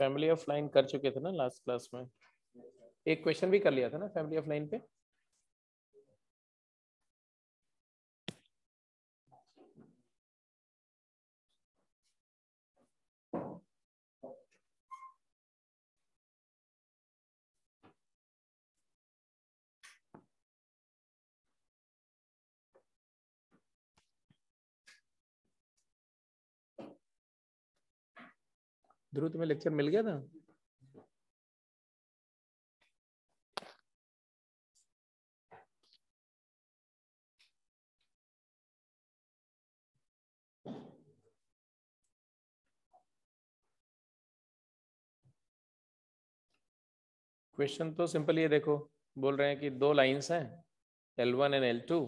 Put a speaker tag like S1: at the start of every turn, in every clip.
S1: Family of line कर चुके थे ना लास्ट क्लास में एक क्वेश्चन भी कर लिया था ना फैमिली ऑफ लाइन पे ध्रुव तुम्हें लेक्चर मिल गया था क्वेश्चन तो सिंपल ये देखो बोल रहे हैं कि दो लाइंस
S2: हैं L1 and L two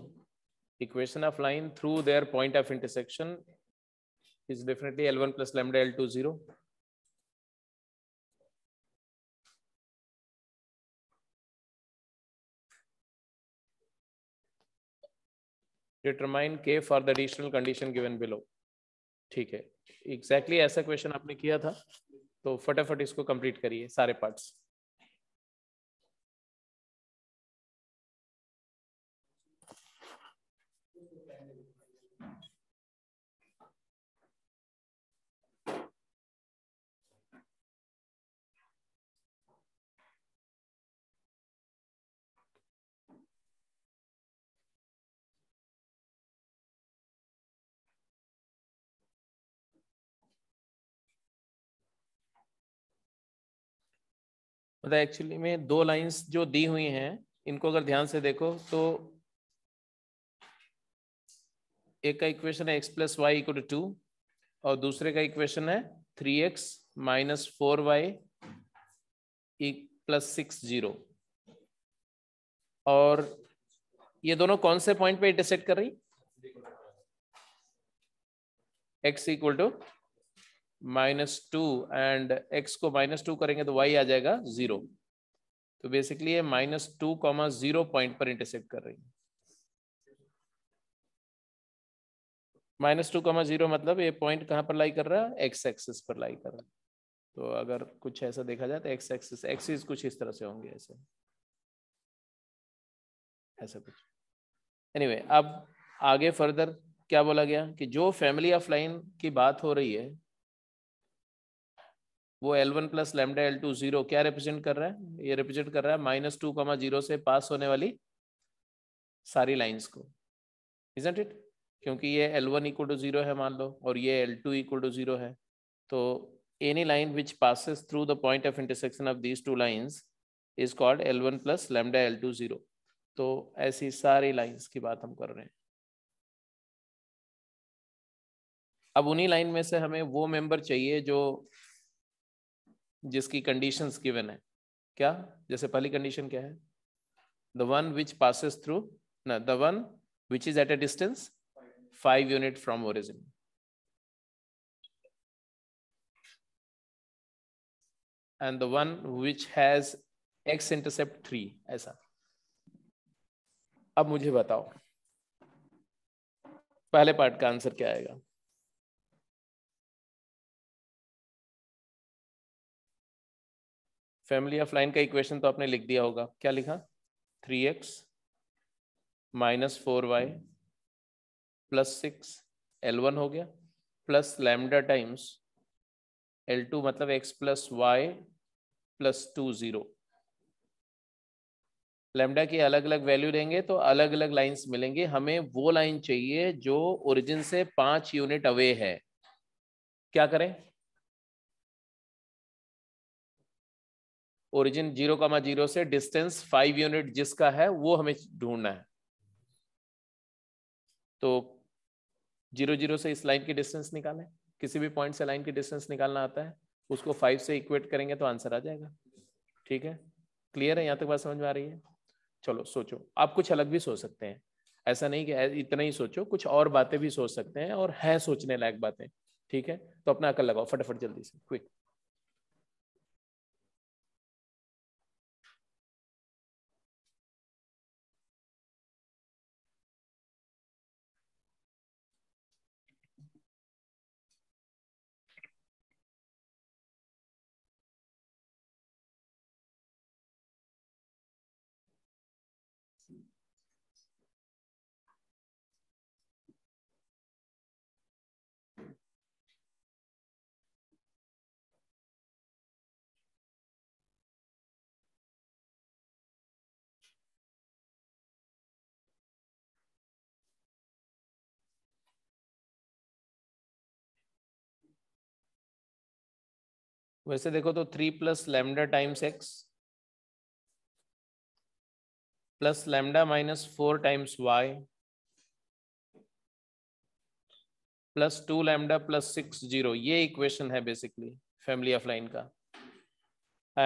S2: equation of line through their point of intersection
S1: is definitely L1 plus L two zero determine k for the additional condition given
S2: below ठीक है एग्जैक्टली exactly ऐसा क्वेश्चन आपने किया था तो फटाफट इसको
S1: कंप्लीट करिए सारे पार्ट्स मतलब एक्चुअली में दो लाइंस जो दी हुई हैं इनको अगर ध्यान से
S2: देखो तो एक का इक्वेशन है x plus y equal to two और दूसरे का इक्वेशन है three x minus four y plus six zero और ये दोनों कौन से पॉइंट पे इंटरसेक्ट कर रही x equal to minus two and x को माइनस टू करेंगे तो वाई आ जाएगा जीरो तो बेसिकली ये minus two comma zero point पर इंटरसेप्ट कर रही है माइनस टू कॉमा जीरो मतलब ये पॉइंट कहाँ पर लाई कर रहा है एक्स एक्सिस पर लाई कर रहा है तो अगर कुछ ऐसा देखा जाए तो एक्स एक्सिस एक्सिस कुछ इस तरह से होंगे ऐसे ऐसा कुछ एनीवे anyway, अब आगे फर्दर क्या बोला गया कि जो फैमिली ऑफ लाइन की बात हो रही है वो L one plus lambda L two zero क्या रिप्रेजेंट कर रहा है ये रिप्रेजेंट कर रहा है माइनस टू कमा जीरो से पास होने वाली सारी लाइंस को इजेंट इट क्योंकि ये L one equal to zero है मान लो और ये L two equal to zero है तो any line which passes through the point of intersection of these two lines is called L one plus lambda L two zero तो ऐसी सारी लाइन्स की बात हम कर रहे हैं अब उन्हीं लाइन में से हमें वो मेंबर चाहिए जो जिसकी कंडीशन गिवन है क्या जैसे पहली कंडीशन क्या है the one which passes through न the one which is at a distance five unit from origin
S1: and the one which has x intercept three ऐसा अब मुझे बताओ पहले पार्ट का आंसर क्या आएगा फैमिली ऑफ लाइन का इक्वेशन तो आपने लिख दिया होगा क्या लिखा three x
S2: minus four y plus six L one हो गया plus lambda times L two मतलब x plus y plus two zero lambda की अलग अलग वैल्यू देंगे तो अलग अलग लाइंस मिलेंगे हमें वो लाइन चाहिए जो ओरिजिन से पांच यूनिट अवे है क्या करें ओरिजिन जीरो कामा जीरो से डिस्टेंस फाइव यूनिट जिसका है वो हमें ढूंढना है तो जीरो जीरो से इस लाइन की डिस्टेंस निकालें किसी भी पॉइंट से लाइन की डिस्टेंस निकालना आता है उसको फाइव से इक्वेट करेंगे तो आंसर आ जाएगा ठीक है क्लियर है यहाँ तक बात समझ में आ रही है चलो सोचो आप कुछ अलग भी सोच सकते हैं ऐसा नहीं कि इतना ही सोचो कुछ और बातें भी सोच सकते हैं और है
S1: सोचने लायक बातें ठीक है तो अपना अकल लगाओ फटाफट जल्दी से क्विक वैसे देखो तो three plus lambda times x plus lambda
S2: minus four times y plus two lambda plus six zero ये इक्वेशन है बेसिकली फैमिली ऑफ लाइन का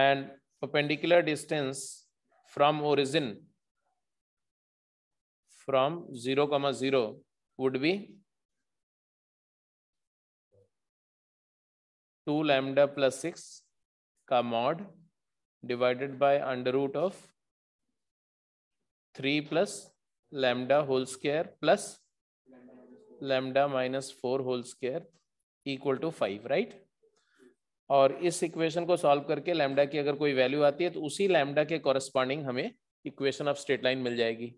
S2: and perpendicular distance from origin
S1: from zero comma zero would be two lambda plus six
S2: का mod divided by under root of three plus lambda whole square plus lambda minus four whole square equal to five right और इस equation को solve करके lambda की अगर कोई value आती है तो उसी लैमडा के कॉरेस्पॉन्डिंग हमें इक्वेशन ऑफ स्ट्रेट लाइन मिल जाएगी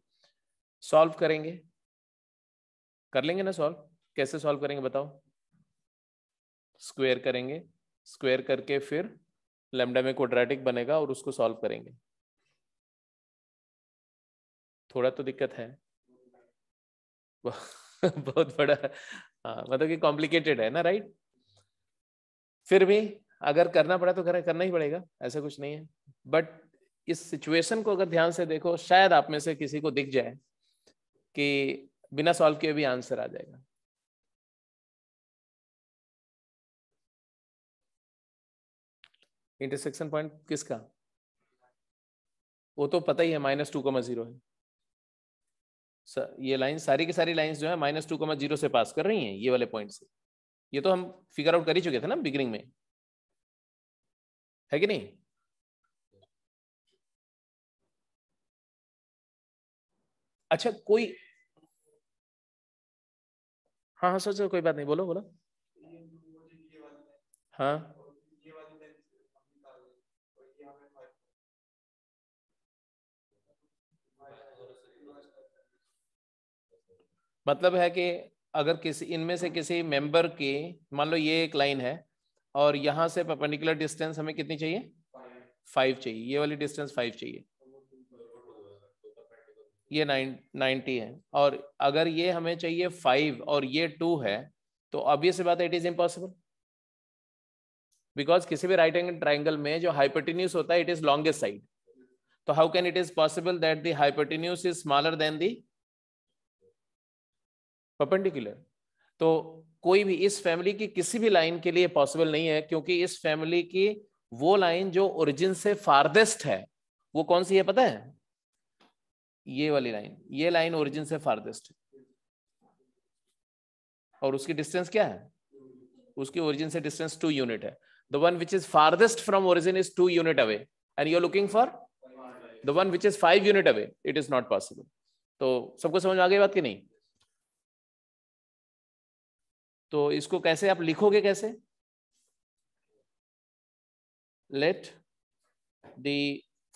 S2: सॉल्व करेंगे कर लेंगे ना सॉल्व कैसे सॉल्व करेंगे बताओ स्क्वेयर करेंगे स्क्वेयर करके फिर लेमडा में क्वाड्रेटिक बनेगा और उसको सॉल्व करेंगे थोड़ा तो दिक्कत है बहुत बड़ा हाँ मतलब कि कॉम्प्लिकेटेड है ना राइट फिर भी अगर करना पड़ा तो करना ही पड़ेगा ऐसा कुछ नहीं है बट इस सिचुएशन को अगर ध्यान से देखो शायद आप में से किसी
S1: को दिख जाए कि बिना सॉल्व किए भी आंसर आ जाएगा इंटरसेक्शन पॉइंट किसका वो तो पता ही है माइनस टू कमा जीरो है
S2: ये लाइन सारी की सारी लाइंस जो है माइनस टू कमा जीरो से पास कर रही हैं ये वाले
S1: पॉइंट से ये तो हम फिगर आउट कर ही चुके थे ना बिगिनिंग में है कि नहीं अच्छा कोई हाँ हाँ सोचो कोई बात नहीं बोलो बोलो हाँ मतलब है कि अगर किसी इनमें से किसी
S2: मेंबर की मान लो ये एक लाइन है और यहाँ से पर्पेंडिकुलर डिस्टेंस हमें कितनी चाहिए फाइव चाहिए ये वाली डिस्टेंस फाइव चाहिए ये नाइन नाइन्टी है और अगर ये हमें चाहिए फाइव और ये टू है तो ऑब्वियस से बात है इट इज इम्पॉसिबल बिकॉज किसी भी राइट एंगल ट्राइंगल में जो हाइपोटिन्यूस होता है इट इज लॉन्गेस्ट साइड तो how can it is possible that the is smaller than the perpendicular तो कोई भी इस फैमिली की किसी भी लाइन के लिए पॉसिबल नहीं है क्योंकि इस फैमिली की वो लाइन जो ओरिजिन से फार्देस्ट है वो कौन सी है पता है ये वाली लाइन ये लाइन ओरिजिन से फार्देस्ट है और उसकी डिस्टेंस क्या है उसकी ओरिजिन से डिस्टेंस टू यूनिट है the one which is farthest from origin is two unit away and you looking for the one which is five unit away it is not possible
S1: तो सबको समझ में आ गई बात की नहीं तो इसको कैसे आप लिखोगे कैसे let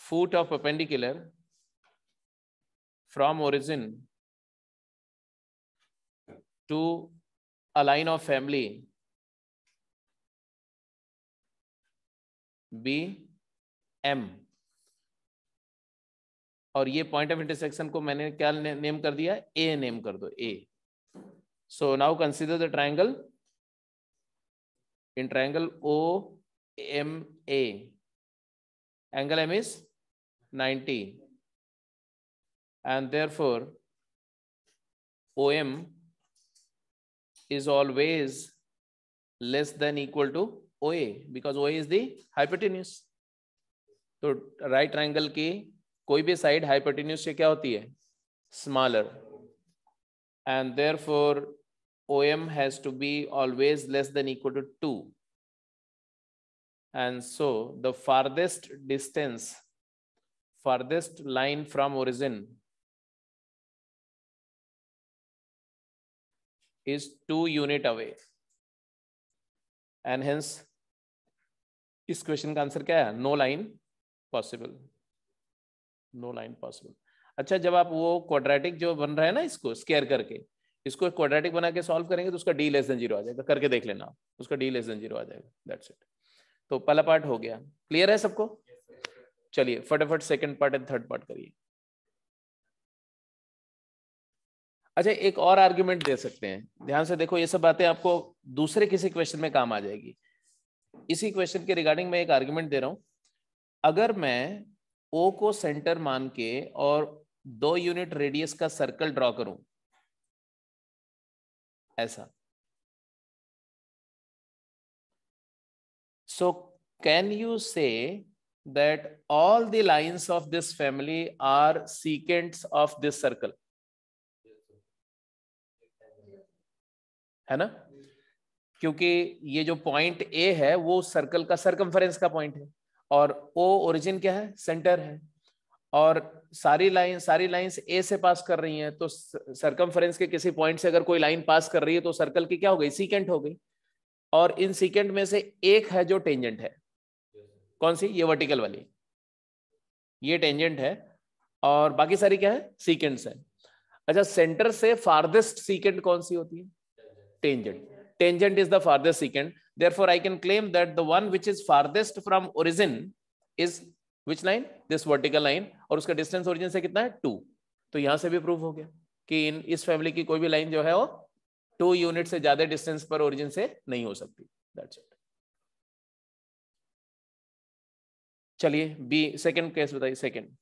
S2: foot of perpendicular
S1: from origin to a line of family be M और ये पॉइंट ऑफ इंटरसेक्शन को
S2: मैंने क्या नेम कर दिया ए नेम कर दो ए So now consider the triangle.
S1: In triangle OMA, angle M is 90. And therefore, OM is
S2: always less than equal to OA because OA is the hypotenuse. So right triangle की कोई भी side hypotenuse से क्या होती है smaller and OM has to be always less than equal to 2. And so the farthest distance, farthest line from origin
S1: is 2 unit away. And hence, इस question ka answer kya
S2: है no line possible no line possible अच्छा जब आप वो quadratic जो बन रहा है ना इसको स्केयर करके इसको क्वाड्रेटिक बना के सॉल्व करेंगे तो उसका डी लेस देन जीरो आ जाएगा करके देख लेना उसका डी लेस देन जीरो आ जाएगा दैट्स इट तो पहला पार्ट हो गया क्लियर है सबको चलिए फटाफट second part and third part करिए अच्छा एक और आर्ग्यूमेंट दे सकते हैं ध्यान से देखो ये सब बातें आपको दूसरे किसी क्वेश्चन में काम आ जाएगी इसी क्वेश्चन के रिगार्डिंग मैं एक आर्ग्यूमेंट दे रहा हूं अगर मैं ओ को सेंटर मान के और दो यूनिट
S1: रेडियस का सर्कल ड्रॉ करूं ऐसा so can you say
S2: that all the lines of this family are secants of this circle है ना क्योंकि ये जो पॉइंट ए है वो सर्कल का सर्कम्फरेंस का पॉइंट है और ओ ओरिजिन क्या है सेंटर है और सारी लाइन सारी लाइंस ए से पास कर रही हैं तो सरकमफ्रेंस के किसी पॉइंट से अगर कोई लाइन पास कर रही है तो सर्कल की क्या हो गई सीकेंट हो गई और इन सीकेंट में से एक है जो टेंजेंट है कौन सी ये वर्टिकल वाली ये टेंजेंट है और बाकी सारी क्या है सीकेंट्स है अच्छा सेंटर से फार्देस्ट सीकेंट कौन सी होती है tangent tangent is the farthest secant there I can claim that the one which is farthest from origin is which line this vertical line और उसका डिस्टेंस ओरिजिन से कितना है टू तो यहां से भी प्रूफ हो गया कि इन इस फैमिली की कोई भी लाइन जो है वो टू यूनिट से ज्यादा डिस्टेंस
S1: पर ओरिजिन से नहीं हो सकती दैट्स इट चलिए बी सेकंड केस बताइए सेकंड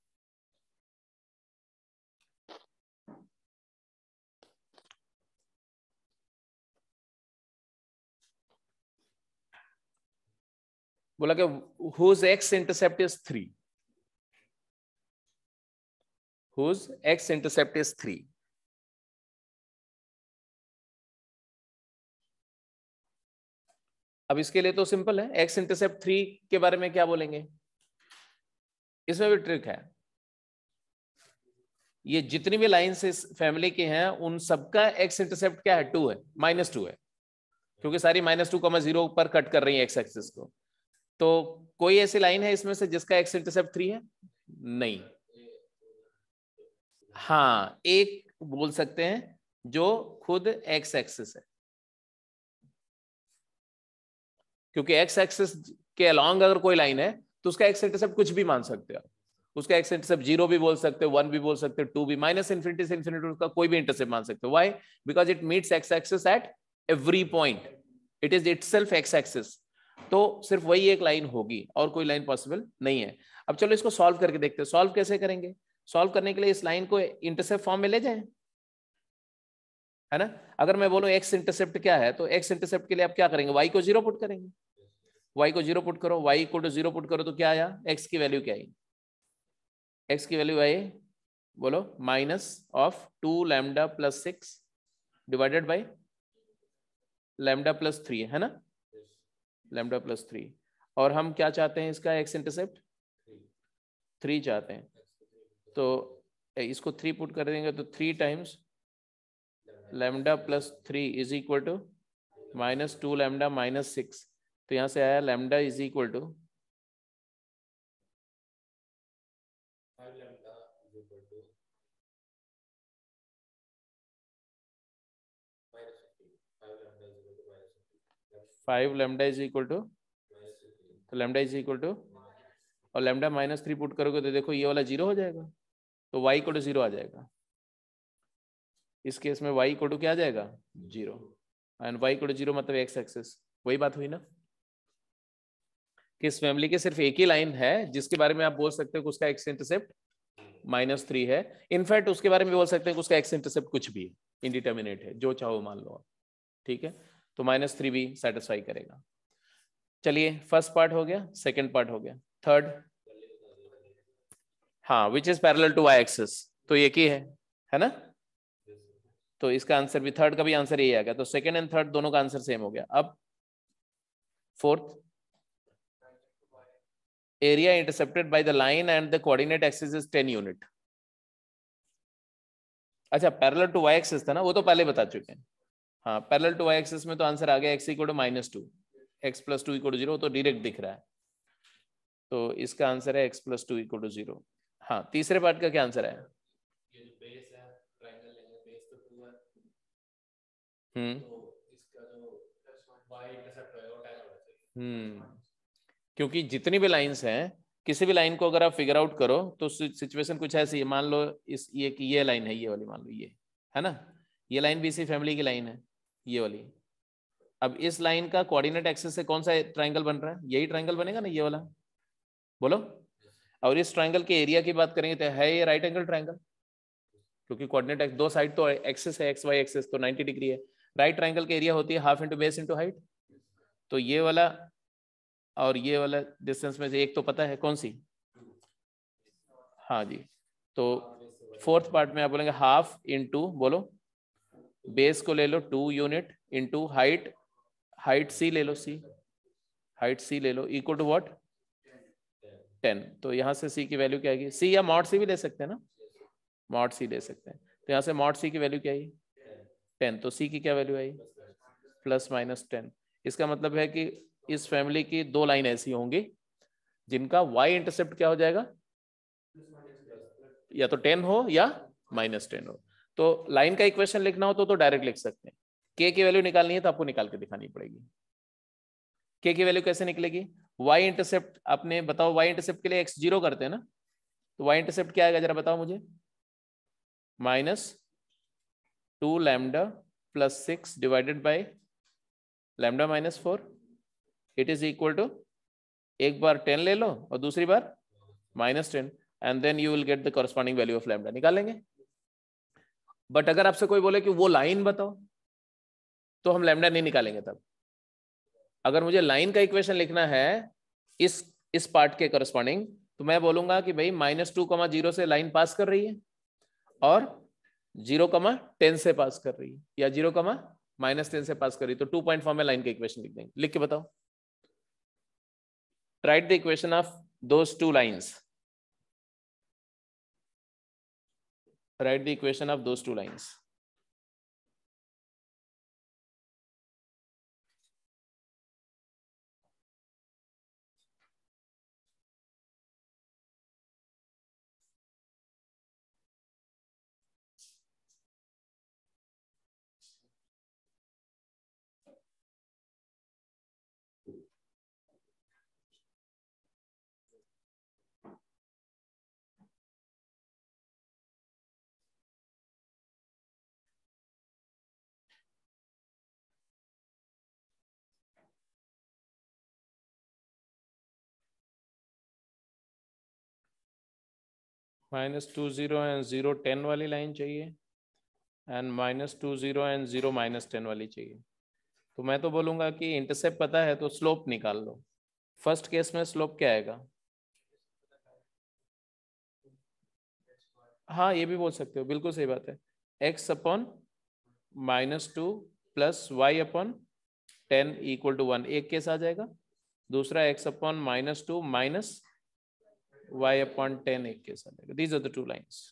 S1: बोला कि whose x intercept is three whose x intercept is three अब इसके लिए तो सिंपल है एक्स इंटरसेप्ट थ्री के बारे में क्या बोलेंगे
S2: इसमें भी ट्रिक है ये जितनी भी लाइन्स इस फैमिली के हैं उन सबका एक्स इंटरसेप्ट क्या है टू है माइनस टू है क्योंकि सारी माइनस टू कॉमा जीरो पर कट कर रही है एक्स एक्सिस को तो कोई ऐसी लाइन है इसमें से जिसका एक्स इंटरसेप्ट थ्री है नहीं हाँ एक बोल सकते हैं जो खुद एक्स एक्सिस है क्योंकि एक्स एक्सिस के अलॉन्ग अगर कोई लाइन है तो उसका एक्स इंटरसेप्ट कुछ भी मान सकते हो उसका एक्स इंटरसेप्ट जीरो भी बोल सकते हो वन भी बोल सकते हो टू भी माइनस इन्फिनिटी से इन्फिनिटी उसका कोई भी इंटरसेप्ट मान सकते हो y because it meets x axis at every point it is itself x axis तो सिर्फ वही एक लाइन होगी और कोई लाइन पॉसिबल नहीं है अब चलो इसको सॉल्व करके देखते हैं सॉल्व कैसे करेंगे सॉल्व करने के लिए इस लाइन को इंटरसेप्ट फॉर्म में ले जाए है ना अगर मैं बोलूँ एक्स इंटरसेप्ट क्या है तो एक्स इंटरसेप्ट के लिए आप क्या करेंगे वाई को जीरो पुट करेंगे वाई को जीरो पुट करो वाई को जीरो पुट करो तो क्या आया एक्स की वैल्यू क्या आई एक्स की वैल्यू आई बोलो minus of two lambda plus six divided by lambda plus three है ना लेमडा प्लस थ्री और हम क्या चाहते हैं इसका एक्स इंटरसेप्ट थ्री चाहते हैं तो इसको थ्री पुट कर देंगे तो three times lambda plus three is equal to minus two lambda minus six तो यहाँ से आया lambda is equal to five lambda is equal to
S3: तो
S2: लेमडा इज इक्वल टू और लेमडा माइनस थ्री पुट करोगे तो देखो ये वाला जीरो हो जाएगा तो y इक्वल टू जीरो आ जाएगा इस केस में y इक्वल टू क्या आ जाएगा zero and y equal to zero मतलब एक्स एक्सेस वही बात हुई ना कि इस फैमिली के सिर्फ एक ही लाइन है जिसके बारे में आप बोल सकते हो उसका एक्स इंटरसेप्ट माइनस थ्री है इनफैक्ट उसके बारे में बोल सकते हैं कि उसका एक्स इंटरसेप्ट कुछ भी इनडिटर्मिनेट है जो चाहो मान लो ठीक है तो माइनस थ्री भी सेटिस्फाई करेगा चलिए फर्स्ट पार्ट हो गया सेकेंड पार्ट हो गया थर्ड हाँ which is parallel to y axis तो ये की है है ना तो इसका आंसर भी थर्ड का भी आंसर यही आ गया तो सेकेंड एंड थर्ड दोनों का आंसर सेम हो गया अब fourth area intercepted by the line and the coordinate axis is ten unit अच्छा पैरेलल टू वाई एक्सिस था ना वो तो पहले बता चुके हैं हाँ पैरेलल टू वाई एक्सिस में तो आंसर आ गया x equal to minus two x plus two equal to zero तो डायरेक्ट दिख रहा है तो इसका आंसर है x plus two equal to zero हाँ तीसरे पार्ट का क्या आंसर है तो हम्म।, तो हम्म क्योंकि जितनी भी लाइंस हैं किसी भी लाइन को अगर आप फिगर आउट करो तो सिचुएशन कुछ ऐसी है मान लो इस ये कि ये लाइन है ये वाली मान लो ये है ना ये लाइन भी इसी फैमिली की लाइन है ये वाली अब इस लाइन का कोऑर्डिनेट एक्सेस से कौन सा ट्राइंगल बन रहा है यही ट्राइंगल बनेगा ना ये वाला बोलो और इस ट्राइंगल के एरिया की बात करेंगे तो है ये राइट एंगल ट्राइंगल क्योंकि कोऑर्डिनेट दो साइड तो एक्सिस है एक्स वाई एक्सिस तो 90 डिग्री है राइट ट्राइंगल की एरिया होती है half into base into height तो ये वाला और ये वाला डिस्टेंस में से एक तो पता है कौन सी हाँ जी तो फोर्थ पार्ट में आप बोलेंगे हाफ इंटू बोलो बेस को ले लो two unit to height height c ले लो सी हाइट सी ले लो इक्वल टू व्हाट टेन तो यहां से सी की वैल्यू क्या आएगी सी या मॉट सी भी ले सकते हैं ना मॉट सी ले सकते हैं तो यहां से मॉट सी की वैल्यू क्या आई टेन तो सी की क्या value I plus minus ten इसका मतलब है कि इस फैमिली की दो लाइन ऐसी होंगी जिनका वाई इंटरसेप्ट क्या हो जाएगा या तो टेन हो या माइनस टेन हो तो लाइन का इक्वेशन लिखना हो तो तो डायरेक्ट लिख सकते हैं के की वैल्यू निकालनी है तो आपको निकाल के दिखानी पड़ेगी के की वैल्यू कैसे निकलेगी वाई इंटरसेप्ट आपने बताओ वाई इंटरसेप्ट के लिए एक्स जीरो करते हैं ना तो वाई इंटरसेप्ट क्या आएगा जरा बताओ मुझे minus two lambda plus six divided by lambda minus four it is equal to एक बार टेन ले लो और दूसरी बार minus ten and then you will get the corresponding value of lambda निकालेंगे बट अगर आपसे कोई बोले कि वो लाइन बताओ तो हम लेमडा नहीं निकालेंगे तब अगर मुझे लाइन का इक्वेशन लिखना है इस इस पार्ट के करस्पॉन्डिंग तो मैं बोलूंगा कि भाई माइनस टू कमा जीरो से लाइन पास कर रही है और जीरो कमा टेन से पास कर रही है या जीरो कमा माइनस टेन से पास कर रही तो टू पॉइंट फॉर्म में लाइन का इक्वेशन लिख देंगे लिख के बताओ write the equation of
S1: those two lines write the equation of those two lines minus two zero and zero ten वाली लाइन
S2: चाहिए and minus two zero and zero minus ten वाली चाहिए तो मैं तो बोलूँगा कि इंटरसेप्ट पता है तो स्लोप निकाल लो फर्स्ट केस में स्लोप क्या आएगा हाँ ये भी बोल सकते हो बिल्कुल सही बात है x upon minus two plus y upon ten equal to one एक केस आ जाएगा दूसरा x upon minus two minus y upon 10 एक के साथ आएगा these are the two lines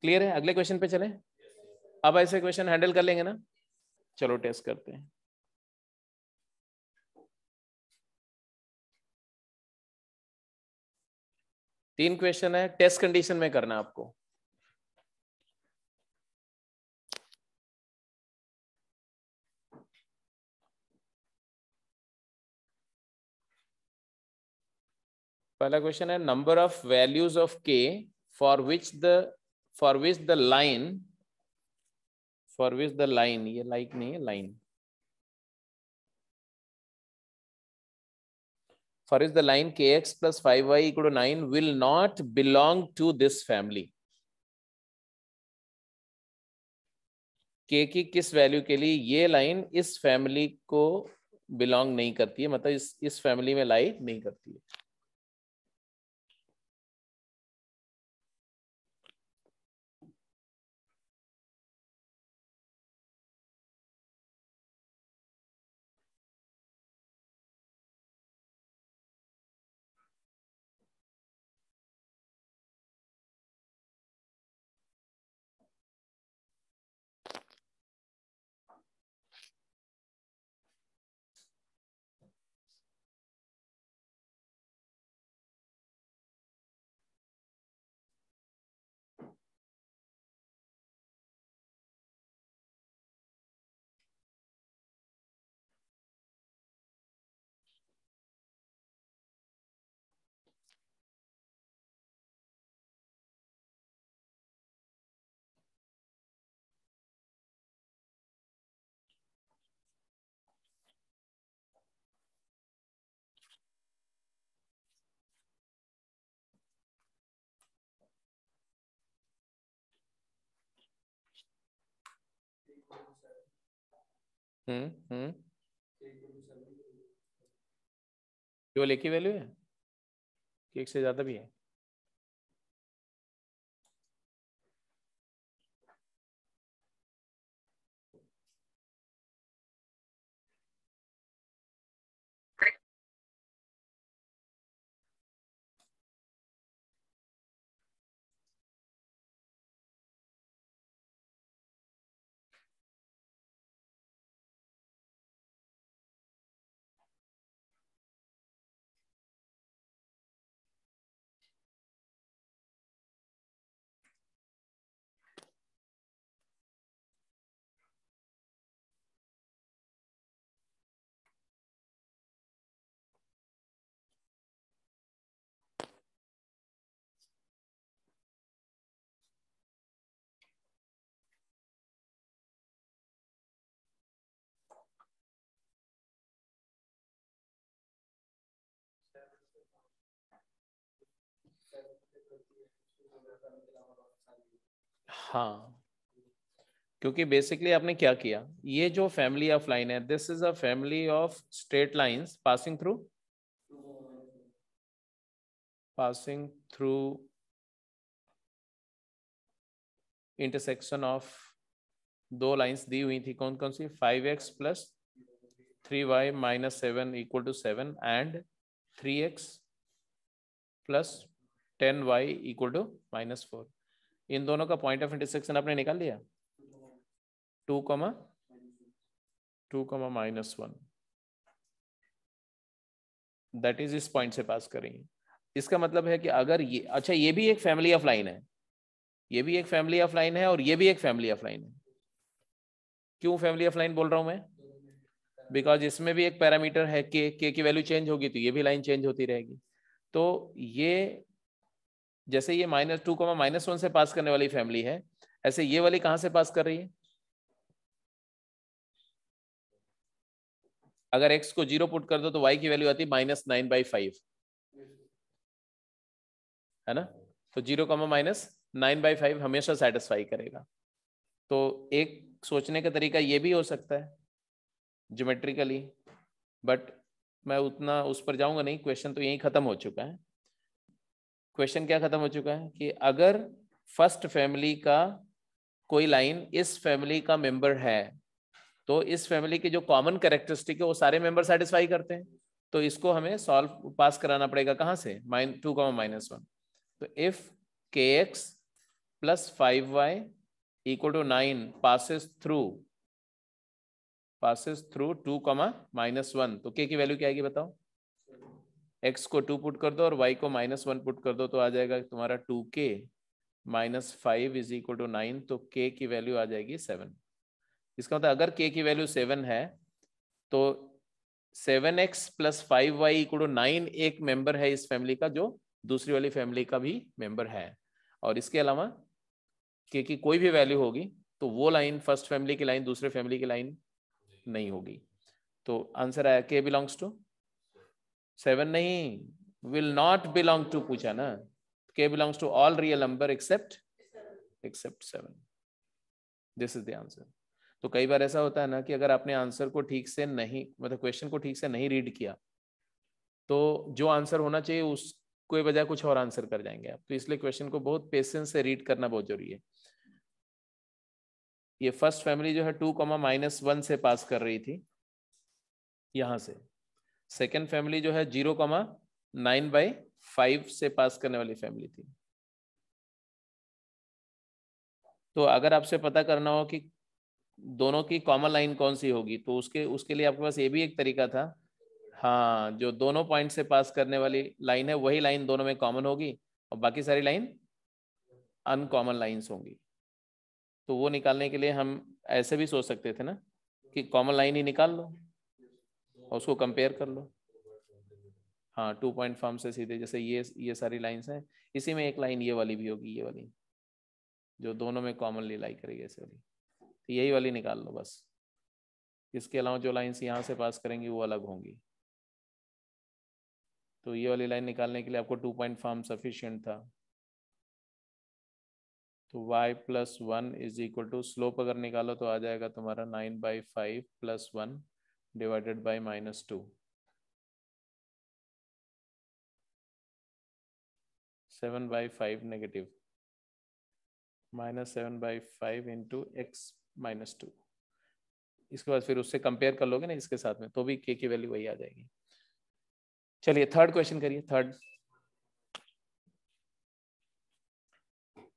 S1: clear है अगले क्वेश्चन पे चलें अब ऐसे क्वेश्चन हैंडल कर लेंगे ना चलो टेस्ट करते हैं तीन क्वेश्चन है टेस्ट कंडीशन में करना आपको पहला क्वेश्चन है number of values of k
S2: for which the for which the line for which the line ये लाइक नहीं है line is the line k x plus five y equal nine will not belong to this family k की किस value के लिए ये line इस family को बिलोंग नहीं करती है मतलब इस
S1: इस फैमिली में लाइक नहीं करती है हम्म हम्म वैल्यू है एक से ज्यादा भी है
S2: हाँ क्योंकि बेसिकली आपने क्या किया ये जो फैमिली ऑफ लाइन है this is a family of straight lines passing through
S1: passing through intersection of दो लाइंस
S2: दी हुई थी कौन कौन सी five x plus three y minus seven equal to seven and three x plus ten y equal to minus four इन दोनों का पॉइंट ऑफ इंटरसेक्शन आपने निकाल लिया two comma two comma minus one that is इस point से पास करेंगे इसका मतलब है कि अगर ये अच्छा ये भी एक फैमिली ऑफ लाइन है ये भी एक फैमिली ऑफ लाइन है और ये भी एक फैमिली ऑफ लाइन है क्यों फैमिली ऑफ लाइन बोल रहा हूं मैं बिकॉज इसमें भी एक पैरामीटर है के के की वैल्यू चेंज होगी तो ये भी लाइन चेंज होती रहेगी तो ये जैसे ये minus two comma minus one से पास करने वाली फैमिली है ऐसे ये वाली कहां से पास कर रही है अगर x को जीरो पुट कर दो तो y की वैल्यू आती है माइनस नाइन बाई फाइव है ना तो zero comma minus nine by five हमेशा सेटिस्फाई करेगा तो एक सोचने का तरीका ये भी हो सकता है ज्योमेट्रिकली बट मैं उतना उस पर जाऊंगा नहीं क्वेश्चन तो यही खत्म हो चुका है क्वेश्चन क्या खत्म हो चुका है कि अगर फर्स्ट फैमिली का कोई लाइन इस फैमिली का मेंबर है तो इस फैमिली के जो कॉमन कैरेक्टरिस्टिक है वो सारे मेंबर सेटिस्फाई करते हैं तो इसको हमें सॉल्व पास कराना पड़ेगा कहाँ से minus two comma minus one तो if k x plus five y equal to nine passes through passes through two comma minus one तो के की वैल्यू क्या आएगी बताओ एक्स को टू पुट कर दो और वाई को माइनस वन पुट कर दो तो आ जाएगा तुम्हारा two k minus five is equal to nine तो के की वैल्यू आ जाएगी सेवन इसका मतलब अगर के की वैल्यू सेवन है तो seven x plus five y equal to nine एक मेंबर है इस फैमिली का जो दूसरी वाली फैमिली का भी मेंबर है और इसके अलावा के की कोई भी वैल्यू होगी तो वो लाइन फर्स्ट फैमिली की लाइन दूसरे फैमिली की लाइन नहीं होगी तो आंसर आया के बिलोंग्स टू सेवन नहीं विल नॉट बिलोंग टू पूछा ना k belongs to all real number except except seven this is the answer तो कई बार ऐसा होता है ना कि अगर आपने आंसर को ठीक से नहीं मतलब क्वेश्चन को ठीक से नहीं रीड किया तो जो आंसर होना चाहिए उसके बजाय कुछ और आंसर कर जाएंगे आप तो इसलिए क्वेश्चन को बहुत पेशेंस से रीड करना बहुत जरूरी है ये फर्स्ट फैमिली जो है टू कॉमा माइनस वन से पास कर रही थी यहां से सेकेंड फैमिली जो है zero comma nine by five से पास करने वाली फैमिली थी तो अगर आपसे पता करना हो कि दोनों की कॉमन लाइन कौन सी होगी तो उसके उसके लिए आपके पास ये भी एक तरीका था हाँ जो दोनों पॉइंट से पास करने वाली लाइन है वही लाइन दोनों में कॉमन होगी और बाकी सारी लाइन अनकॉमन लाइंस होंगी तो वो निकालने के लिए हम ऐसे भी सोच सकते थे ना कि कॉमन लाइन ही निकाल लो और उसको कंपेयर कर लो हाँ टू पॉइंट फॉर्म से सीधे जैसे ये ये सारी लाइंस हैं इसी में एक लाइन ये वाली भी होगी ये वाली जो दोनों में कॉमनली लाई करेगी ऐसे वाली तो यही वाली निकाल लो बस इसके अलावा जो लाइन्स यहाँ से पास करेंगी वो अलग होंगी तो ये वाली लाइन निकालने के लिए आपको टू पॉइंट फॉर्म सफिशियंट था तो y plus one is equal to slope अगर निकालो तो आ जाएगा तुम्हारा nine by five plus one divided by minus 2.
S1: 7 by 5 negative minus seven by five into x minus two
S2: इसके बाद फिर उससे कंपेयर कर लोगे ना इसके साथ में तो भी के की वैल्यू वही आ जाएगी चलिए थर्ड क्वेश्चन करिए थर्ड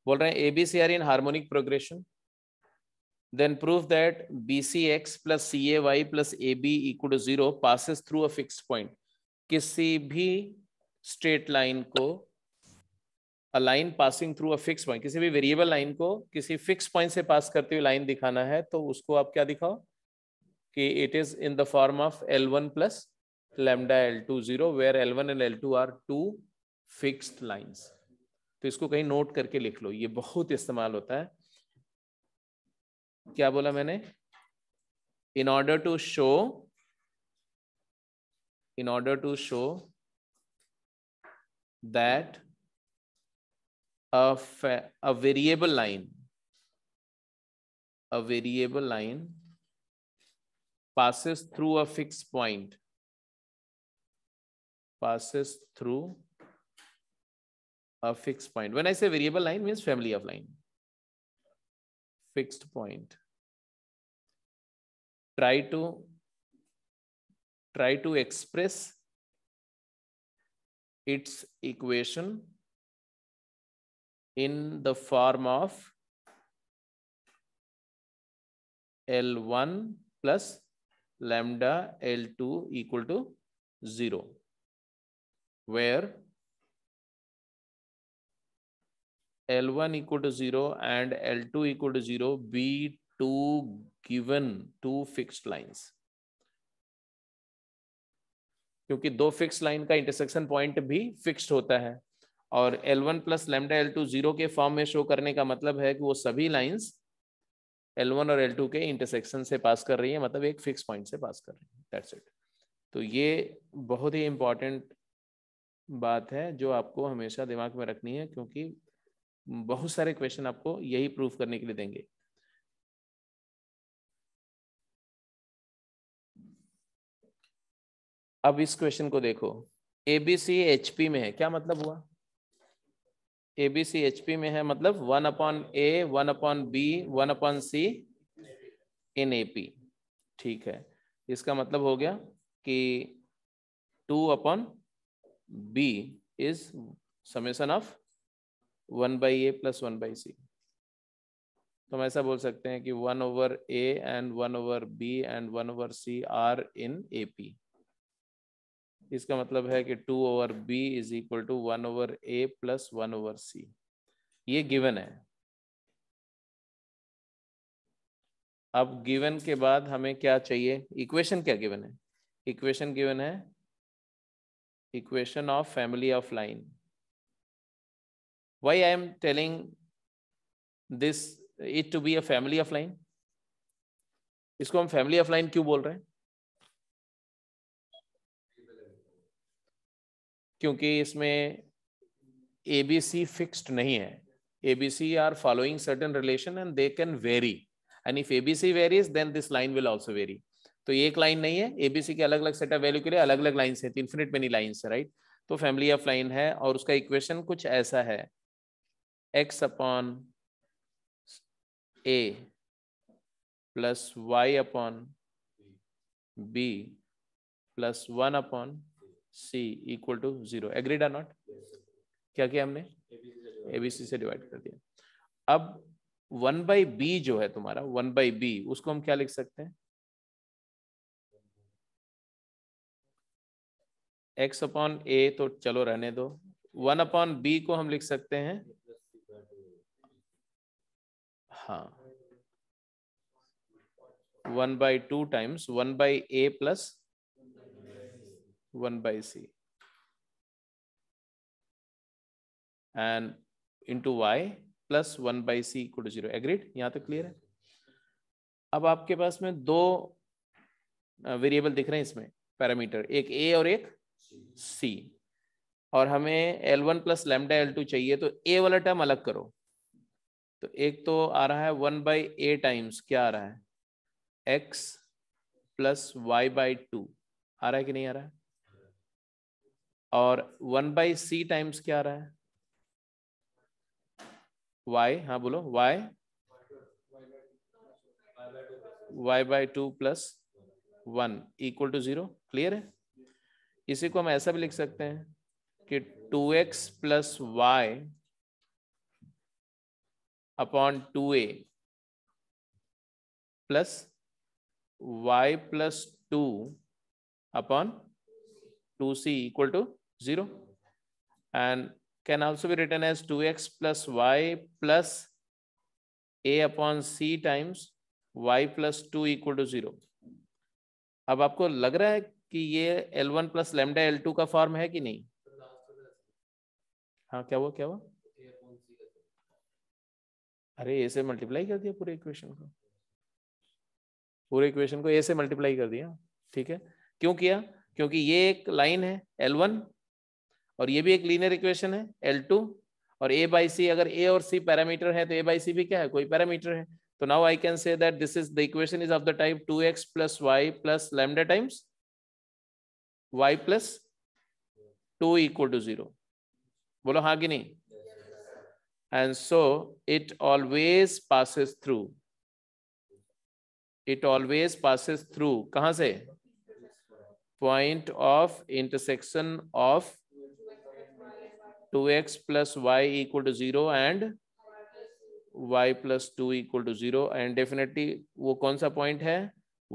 S2: बोल रहे हैं a b c are in harmonic progression then prove that BCX plus CAY plus AB equal to zero passes through a fixed point. किसी भी स्ट्रेट लाइन को a line passing through a fix point किसी भी variable line को किसी fix point से पास करते हुए लाइन दिखाना है तो उसको आप क्या दिखाओ कि it is in the form of l one plus lambda L two zero where l one and L two are two fixed lines तो इसको कहीं नोट करके लिख लो ये बहुत इस्तेमाल होता है क्या बोला मैंने in order to show in order to show that a variable line a variable line passes through a fix point passes through a fix point when I say variable
S1: line means family of line fixed point. Try to try to express its equation in the form of
S2: L1 plus lambda L2 equal to 0, where L1 equal to 0 and L2 equal to 0 be two given two fixed lines. क्योंकि दो fix line का intersection point भी fixed होता है और L1 one plus lambda L two zero के form में show करने का मतलब है कि वो सभी लाइंस L1 और L2 के इंटरसेक्शन से पास कर रही है मतलब एक फिक्स पॉइंट से पास कर रही है दैट्स इट तो ये बहुत ही इम्पॉर्टेंट बात है जो आपको हमेशा दिमाग में रखनी है क्योंकि
S1: बहुत सारे क्वेश्चन आपको यही प्रूफ करने के लिए देंगे अब इस क्वेश्चन को
S2: देखो एबीसी एचपी में है क्या मतलब हुआ एबीसी एचपी में है मतलब one upon a one upon b one upon c in AP ठीक है इसका मतलब हो गया कि two upon b is summation of one by a plus one by c तो हम ऐसा बोल सकते हैं कि one over a and one over b and one over c are in A P इसका मतलब है कि two over b is equal to one over A plus one over c ये गिवन है अब गिवन के बाद हमें क्या चाहिए इक्वेशन क्या गिवन है इक्वेशन गिवन है equation of family of line Why I am telling this it to be a family of line इसको हम फैमिली ऑफ लाइन क्यों बोल रहे हैं क्योंकि इसमें एबीसी बी फिक्स्ड नहीं है a b c are following certain relation and they can vary and if a b c b c varies then this line will also vary तो एक लाइन नहीं है एबीसी के अलग अलग सेट ऑफ वैल्यू के लिए अलग अलग लाइन है इन्फिनिट मेनी लाइन्स है राइट तो फैमिली ऑफ लाइन है और उसका इक्वेशन कुछ ऐसा है x upon a plus y upon b plus one upon c equal to zero agreed or not क्या किया हमने एबीसी से डिवाइड कर दिया अब वन बाई बी जो है तुम्हारा वन बाई बी उसको हम क्या लिख सकते हैं एक्स अपॉन ए तो चलो रहने दो वन अपॉन बी को हम लिख सकते हैं हाँ one by two times one by a plus one by c and into y plus one by c equal to zero agreed यहां तक क्लियर है अब आपके पास में दो वेरिएबल दिख रहे हैं इसमें पैरामीटर एक ए और एक सी और हमें L one plus lambda L two चाहिए तो ए वाला टर्म अलग करो तो एक तो आ रहा है वन बाई ए टाइम्स क्या आ रहा है x plus y by two आ रहा है कि नहीं आ रहा है और वन बाई सी टाइम्स क्या आ रहा है वाई हाँ बोलो y y by two plus one equal to zero clear है इसी को हम ऐसा भी लिख सकते हैं कि two x plus y upon two a plus y plus two upon two c equal to zero and can also be written as 2x plus y plus a upon c times y plus 2 equal to 0. अब आपको लग रहा है कि ये L1 one plus lambda l का form है कि नहीं हाँ क्या हुआ क्या हुआ अरे ए से मल्टीप्लाई कर दिया पूरे इक्वेशन को पूरे इक्वेशन को ए से मल्टीप्लाई कर दिया ठीक है क्यों किया क्योंकि ये एक लाइन है एल वन और ये भी एक लीनियर इक्वेशन है एल टू और ए बाई सी अगर ए और सी पैरामीटर है तो ए बाई सी भी क्या है कोई पैरामीटर है तो now I can say that this is the equation is of the type two x plus y plus lambda times y plus two equal to zero बोलो हाँ कि नहीं and so it always passes through it always passes through kahan se point of intersection of 2x plus y equal to 0 and y plus 2 equal to 0 and definitely wo kaun sa point hai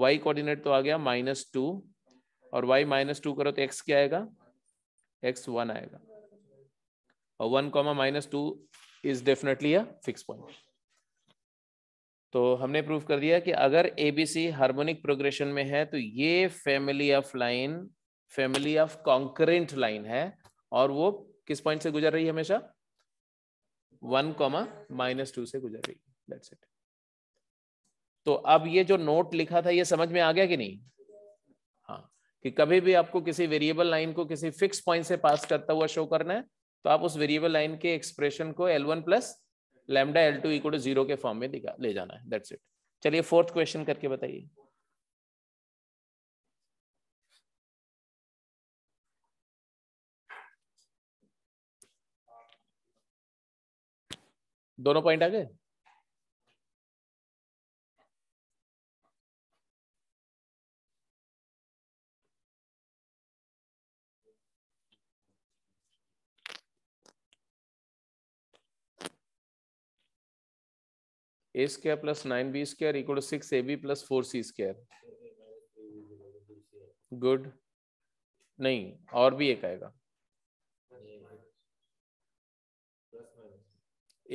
S2: y coordinate to aa gaya minus 2 aur y minus 2 karo to x kya aayega x 1 aayega और one comma minus two is definitely a fix point तो हमने prove कर दिया कि अगर ABC harmonic progression में है तो ये family of line family of concurrent line है और वो किस पॉइंट से गुजर रही है हमेशा वन कॉमा माइनस टू से गुजर रही है तो अब ये जो नोट लिखा था ये समझ में आ गया कि नहीं हाँ कि कभी भी आपको किसी वेरिएबल लाइन को किसी फिक्स पॉइंट से पास करता हुआ शो करना है तो आप उस वेरिएबल लाइन के एक्सप्रेशन को l one plus lambda L two equal to zero के फॉर्म में दिखा ले जाना है दैट्स इट चलिए फोर्थ क्वेश्चन करके बताइए दोनों पॉइंट आ गए a square plus nine b square equal to six a b plus four c square good नहीं और भी एक आएगा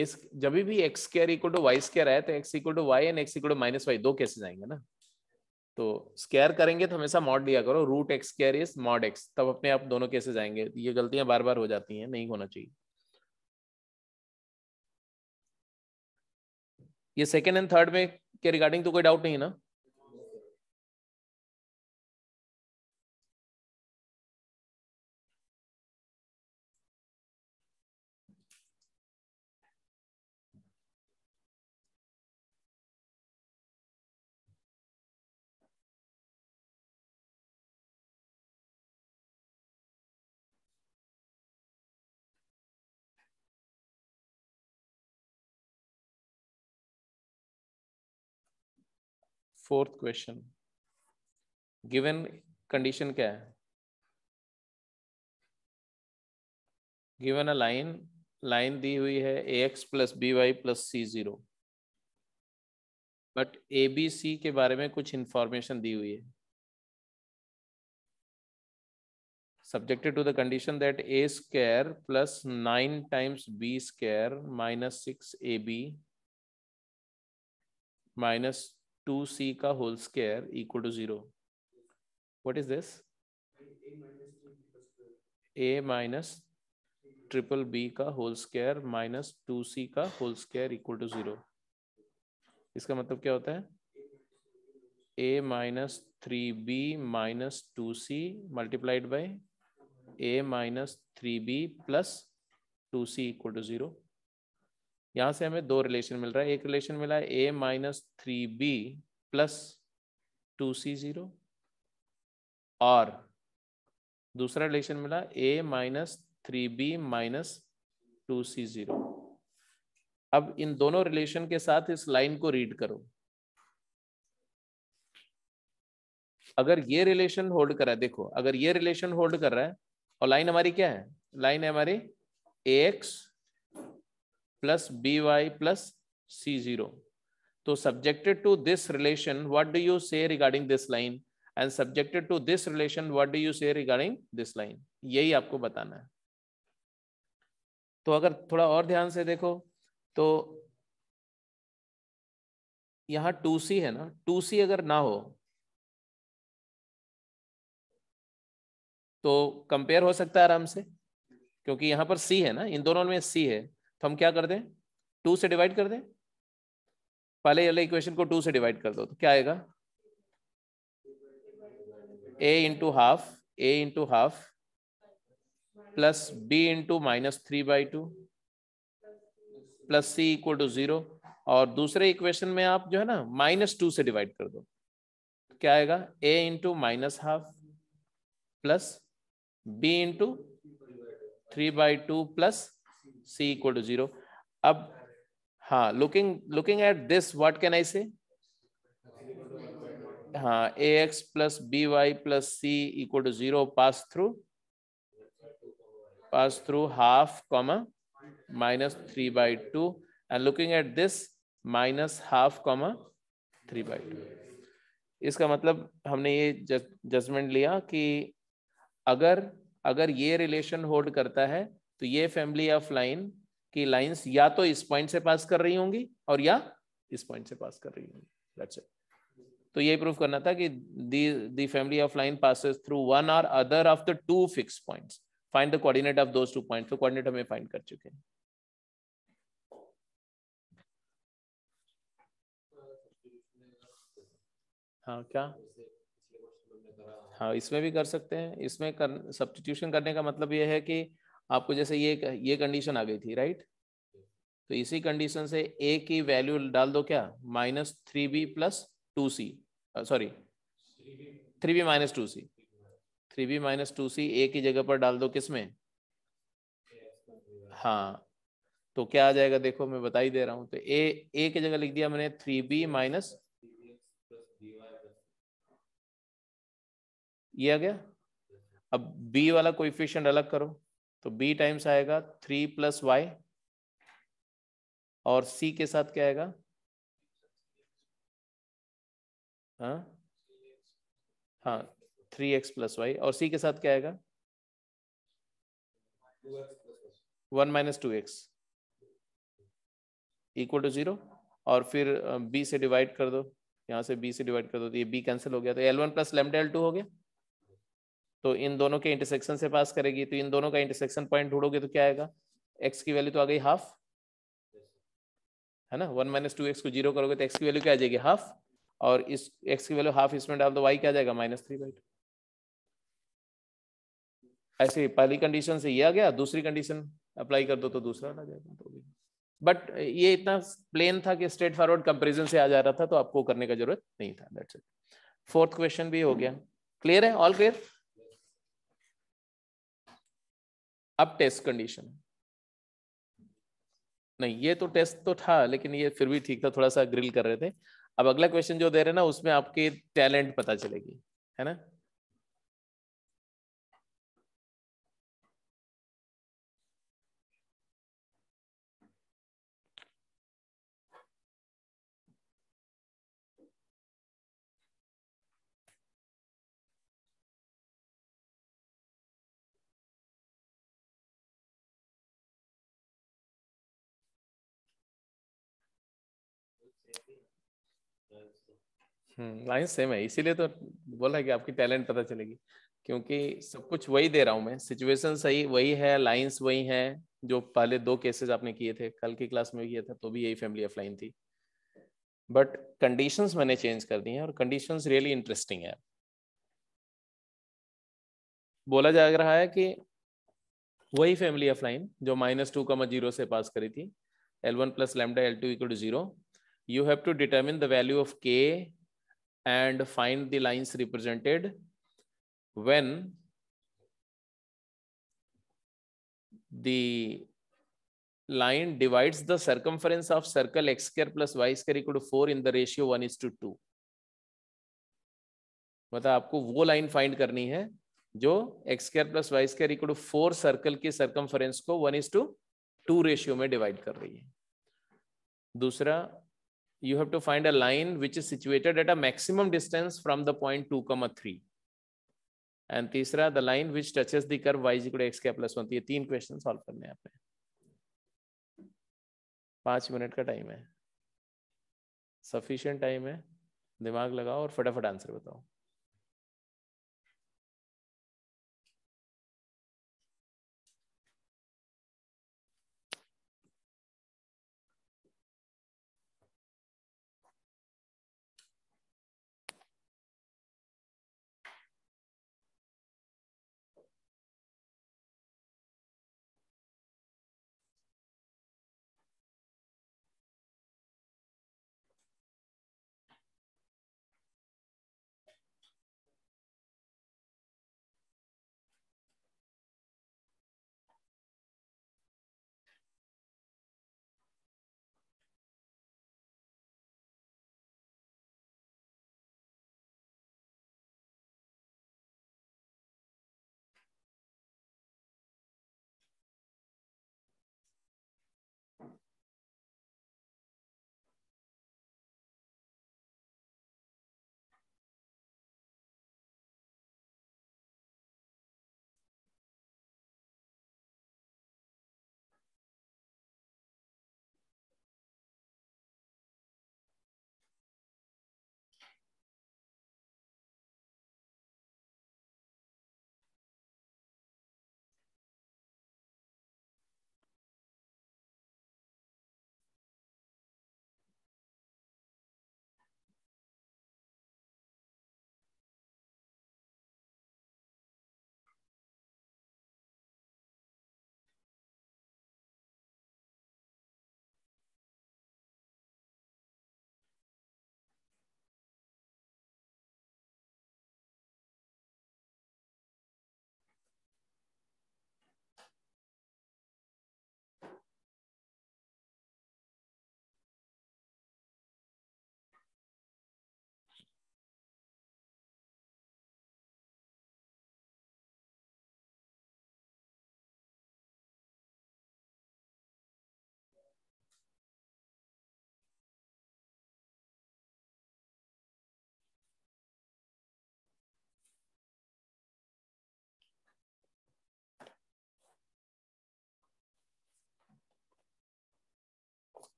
S2: एस जब भी x square equal to y square आए तो x equal to y and x equal to minus y दो कैसे आएंगे ना तो स्क्र करेंगे तो हमेशा मॉड लिया करो root x square is mod x तब अपने आप दोनों कैसे आएंगे ये गलतियां बार बार हो जाती हैं नहीं होना चाहिए
S1: ये सेकेंड एंड थर्ड में के रिगार्डिंग तो कोई डाउट नहीं है ना फोर्थ क्वेश्चन गिवन कंडीशन क्या है
S2: गिवन अ लाइन लाइन दी हुई है a x plus b y plus c zero but a b c के बारे में कुछ इंफॉर्मेशन दी हुई है subjected to the condition that a that plus nine times b times minus six a b minus two c का whole square equal to zero what is this a minus triple b का whole square minus two c का whole square equal to zero इसका मतलब क्या होता है a minus three b minus two c multiplied by a minus three b plus two c equal to zero यहां से हमें दो रिलेशन मिल रहा है एक रिलेशन मिला है a minus three b plus two c zero और दूसरा रिलेशन मिला a minus three b minus two c zero अब इन दोनों रिलेशन के साथ इस लाइन को रीड करो अगर ये रिलेशन होल्ड कर रहा है देखो अगर ये रिलेशन होल्ड कर रहा है और लाइन हमारी क्या है लाइन है हमारी a x plus by plus c0 so subjected to this relation what do you say regarding this line and subjected to this relation what do you say regarding this line यही आपको बताना है तो अगर थोड़ा और ध्यान से देखो
S1: तो यहाँ टू सी है ना टू सी अगर ना हो तो कंपेयर
S2: हो सकता है आराम से क्योंकि यहाँ पर सी है ना इन दोनों में सी है तो हम क्या कर दें टू से डिवाइड कर दें पहले वाले इक्वेशन को टू से डिवाइड कर दो तो क्या आएगा a into half a into half plus b into minus three by two plus c equal to zero और दूसरे इक्वेशन में आप जो है ना माइनस टू से डिवाइड कर दो तो क्या आएगा a into minus half plus b into three by two plus c equal to zero अब हाँ looking looking at this what can I say हाँ a x plus b y plus c equal to zero pass through pass through half comma minus 3 by 2 and looking at this minus half comma 3 by 2 इसका मतलब हमने ये judgement लिया कि अगर अगर ये रिलेशन होल्ड करता है तो ये फैमिली ऑफ लाइन की लाइंस या तो इस पॉइंट से पास कर रही होंगी और या इस पॉइंट से पास कर रही होंगी दैट्स इट तो ये प्रूफ करना था कि the family of line passes through one और other of the two fix points find the coordinate of those two points तो कोऑर्डिनेट हमें फाइंड कर चुके हैं
S1: हाँ क्या हाँ इसमें
S2: भी कर सकते हैं इसमें कर सब्सटीट्यूशन करने का मतलब यह है कि आपको जैसे ये ये कंडीशन आ गई थी राइट तो इसी कंडीशन से ए की वैल्यू डाल दो क्या minus three b plus two c sorry three b minus two c three b minus two C a की जगह पर डाल दो किसमें हाँ तो क्या आ जाएगा देखो मैं बता ही दे रहा हूं तो ए ए की जगह लिख दिया मैंने थ्री बी माइनस ये आ गया अब बी वाला कोई अलग करो तो b टाइम्स आएगा थ्री प्लस वाई और c के साथ क्या आएगा हाँ थ्री एक्स प्लस वाई और c के साथ क्या आएगा one minus two x equal to zero और फिर b से डिवाइड कर दो यहां से b से डिवाइड कर दो तो ये b कैंसिल हो गया तो L one plus lambda L हो गया तो इन दोनों के इंटरसेक्शन से पास करेगी तो इन दोनों का इंटरसेक्शन पॉइंट ढूंढोगे तो क्या आएगा एक्स की वैल्यू तो आ गई हाफ है ना वन माइनस टू एक्स को जीरो करोगे तो एक्स की वैल्यू क्या आ जाएगी हाफ और इस एक्स की वैल्यू हाफ इसमें डाल दो वाई क्या जाएगा माइनस थ्री बाई टू ऐसे पहली कंडीशन से ये आ गया दूसरी कंडीशन अप्लाई कर दो तो दूसरा आ जाएगा तो भी बट ये इतना प्लेन था कि स्ट्रेट फॉरवर्ड कंपेरिजन से आ जा रहा था तो आपको करने का जरूरत नहीं था दैट्स इट फोर्थ क्वेश्चन भी हो गया क्लियर है ऑल क्लियर अब टेस्ट कंडीशन नहीं ये तो टेस्ट तो था लेकिन ये फिर भी ठीक था थोड़ा सा ग्रिल कर रहे थे अब अगला क्वेश्चन जो दे रहे ना उसमें आपके
S1: टैलेंट पता चलेगी है ना हम्म, लाइन
S2: सेम है इसीलिए तो बोला कि आपकी टैलेंट पता चलेगी क्योंकि सब कुछ वही दे रहा हूँ मैं सिचुएशन सही वही है लाइंस वही है जो पहले दो केसेस आपने किए थे कल की क्लास में किया था तो भी यही फैमिली ऑफ लाइन थी बट कंडीशंस मैंने चेंज कर दी हैं और कंडीशंस रियली इंटरेस्टिंग है बोला जा रहा है कि वही फैमिली ऑफ लाइन जो माइनस टू कमा जीरो से पास करी थी L one plus lambda L two equal to zero you have to determine the value of k and find the lines represented when the line divides the circumference of circle x square plus y square equal to 4 in the ratio 1 is to 2 मतलब आपको वो line find करनी है जो x square plus y square equal to four circle के circumference को one is to two ratio में divide कर रही है दूसरा you have to find a line which is situated at a maximum distance from the point 2 comma 3 and third the line which touches the curve y is equal to x square plus 1 these three questions solve करने हैं आपने पाँच minute का time है sufficient time है दिमाग लगाओ और फटाफट
S3: आंसर बताओ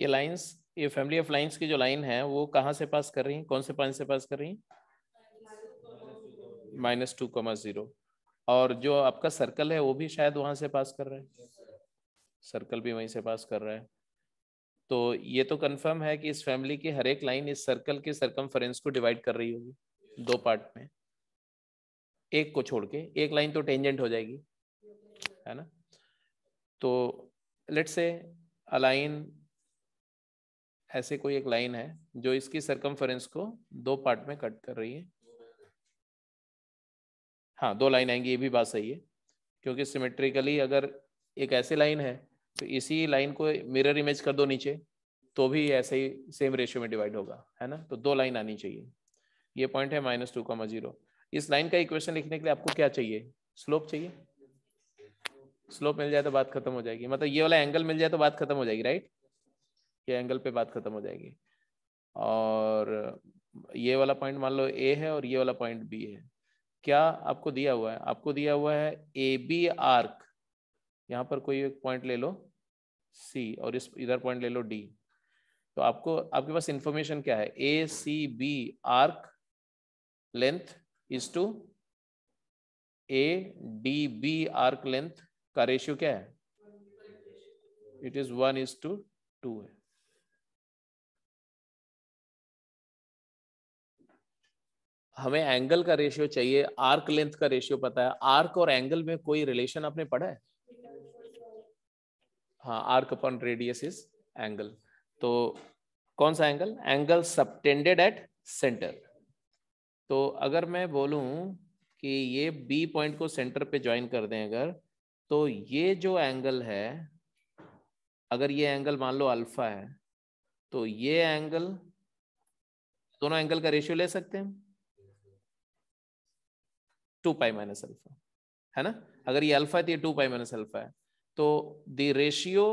S1: ये लाइंस ये फैमिली ऑफ लाइंस की जो लाइन
S2: है वो कहाँ से पास कर रही है कौन से पॉइंट से पास कर रही है माइनस टू कॉमा जीरो और जो आपका सर्कल है वो भी शायद वहां से पास कर रहा है सर्कल भी वहीं से पास कर रहा है तो ये तो कंफर्म है कि इस फैमिली की हर एक लाइन इस सर्कल के सर्कम को डिवाइड कर रही होगी दो पार्ट में एक को छोड़ के एक लाइन तो टेंजेंट हो जाएगी है ना तो लेट्स से अलाइन ऐसे कोई एक लाइन है जो इसकी सरकमफरेंस को दो पार्ट में कट कर रही है हाँ दो लाइन आएंगी ये भी बात सही है क्योंकि सिमेट्रिकली अगर एक ऐसी लाइन है तो इसी लाइन को मिरर इमेज कर दो नीचे तो भी ऐसे ही सेम रेशियो में डिवाइड होगा है ना तो दो लाइन आनी चाहिए ये पॉइंट है माइनस टू कॉमा जीरो इस लाइन का इक्वेशन लिखने के लिए आपको क्या चाहिए स्लोप चाहिए स्लोप मिल जाए तो बात खत्म हो जाएगी मतलब ये वाला एंगल मिल जाए तो बात खत्म हो जाएगी राइट ये एंगल पे बात खत्म हो जाएगी और ये वाला पॉइंट मान लो ए है और ये वाला पॉइंट बी है क्या आपको दिया हुआ है आपको दिया हुआ है ए बी आर्क यहाँ पर कोई एक पॉइंट ले लो सी और इस इधर पॉइंट ले लो डी तो आपको आपके पास इंफॉर्मेशन क्या है a c b arc length is to a d b arc length का रेशियो क्या है
S1: it is one is to two है हमें एंगल का रेशियो चाहिए
S2: आर्क लेंथ का रेशियो पता है आर्क और एंगल में कोई रिलेशन आपने पढ़ा है हाँ arc upon radius is angle तो कौन सा angle angle subtended at center तो अगर मैं बोलूं कि ये बी पॉइंट को सेंटर पे ज्वाइन कर दें अगर तो ये जो एंगल है अगर ये एंगल मान लो अल्फा है तो ये एंगल दोनों एंगल का रेशियो ले सकते हैं टू पाई माइनस अल्फा है ना अगर ये अल्फा है तो ये टू पाई माइनस अल्फा है तो the ratio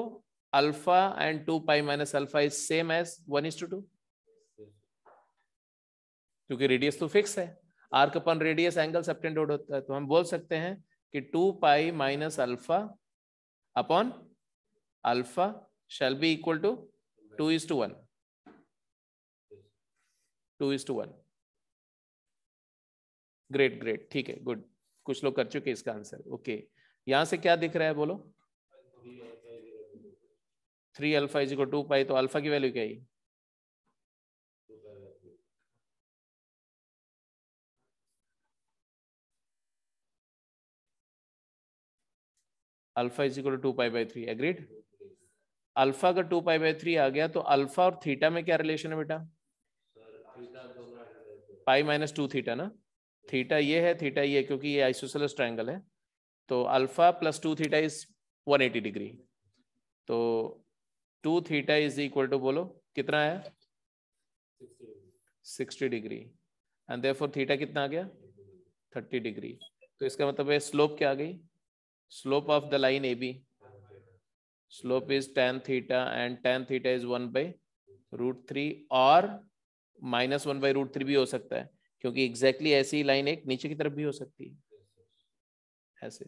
S2: alpha and two pi minus alpha is same as one is to two क्योंकि रेडियस तो फिक्स है arc upon radius angle subtended होता है तो हम बोल सकते हैं कि two pi minus alpha upon alpha shall be equal to two is to one two is to one great great ठीक है गुड कुछ लोग कर चुके इसका आंसर ओके यहां से क्या दिख रहा है बोलो three alpha is two pi तो अल्फा की वैल्यू क्या है
S1: alpha is equal to pi by three
S2: agreed alpha का टू पाई बाई थ्री आ गया तो अल्फा और थीटा में क्या रिलेशन है बेटा पाई माइनस टू थीटा ना थीटा ये है थीटा ये क्योंकि ये आइसोसेलस ट्रायंगल है तो alpha plus two theta is 180 degree तो two theta is equal to बोलो कितना है 60 डिग्री एंड देयरफॉर थीटा कितना आ गया 30 डिग्री तो इसका मतलब है स्लोप क्या आ गई slope of the line a b slope is tan theta and tan theta is one by root three और minus one by root three भी हो सकता है क्योंकि एग्जैक्टली exactly ऐसी लाइन एक नीचे की तरफ भी हो
S1: सकती है ऐसे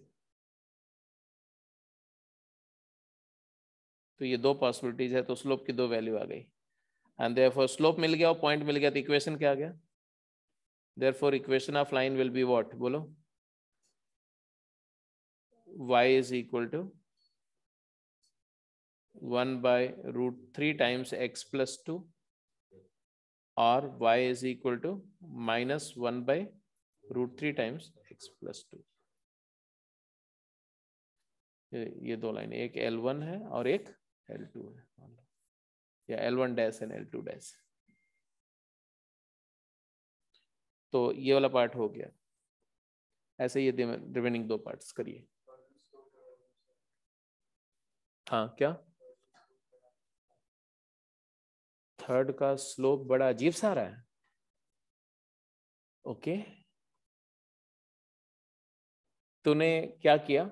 S1: तो ये दो पॉसिबिलिटीज है तो स्लोप की दो वैल्यू आ गई एंड देर फॉर स्लोप
S2: मिल गया और पॉइंट मिल गया तो इक्वेशन क्या आ गया for equation of line will be what बोलो y is equal to one by root three times x plus two और y is equal to minus 1 by root 3 times x plus 2. ये दो line एक L1 है और एक L2 है या L1 dash and L2 dash तो ये वाला पार्ट हो गया ऐसे ये रिमेनिंग दो पार्ट्स करिए
S1: हाँ क्या थर्ड का स्लोप बड़ा अजीब सा रहा है ओके तूने क्या किया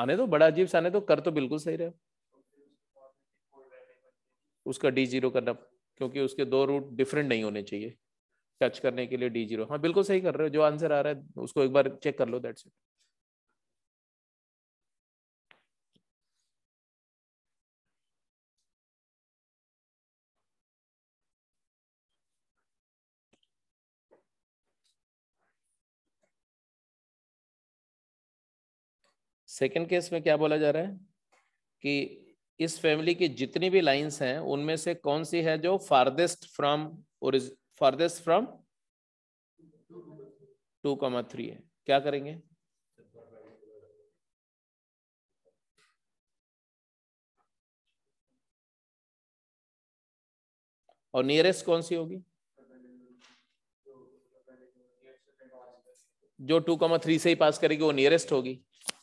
S2: आने दो बड़ा अजीब आने दो कर तो बिल्कुल सही रहे उसका डी जीरो करना क्योंकि उसके दो रूट डिफरेंट नहीं होने चाहिए टच करने के लिए डी जीरो हाँ बिल्कुल सही कर रहे हो जो आंसर आ रहा है उसको एक बार चेक कर लो दैट्स इट सेकेंड केस में क्या बोला जा रहा है कि इस फैमिली की जितनी भी लाइंस हैं उनमें से कौन सी है जो फार्देस्ट फ्रॉम और farthest from
S1: two comma three है क्या करेंगे और नियरेस्ट कौन सी होगी
S2: जो टू कॉमा थ्री से ही पास करेगी वो नियरेस्ट होगी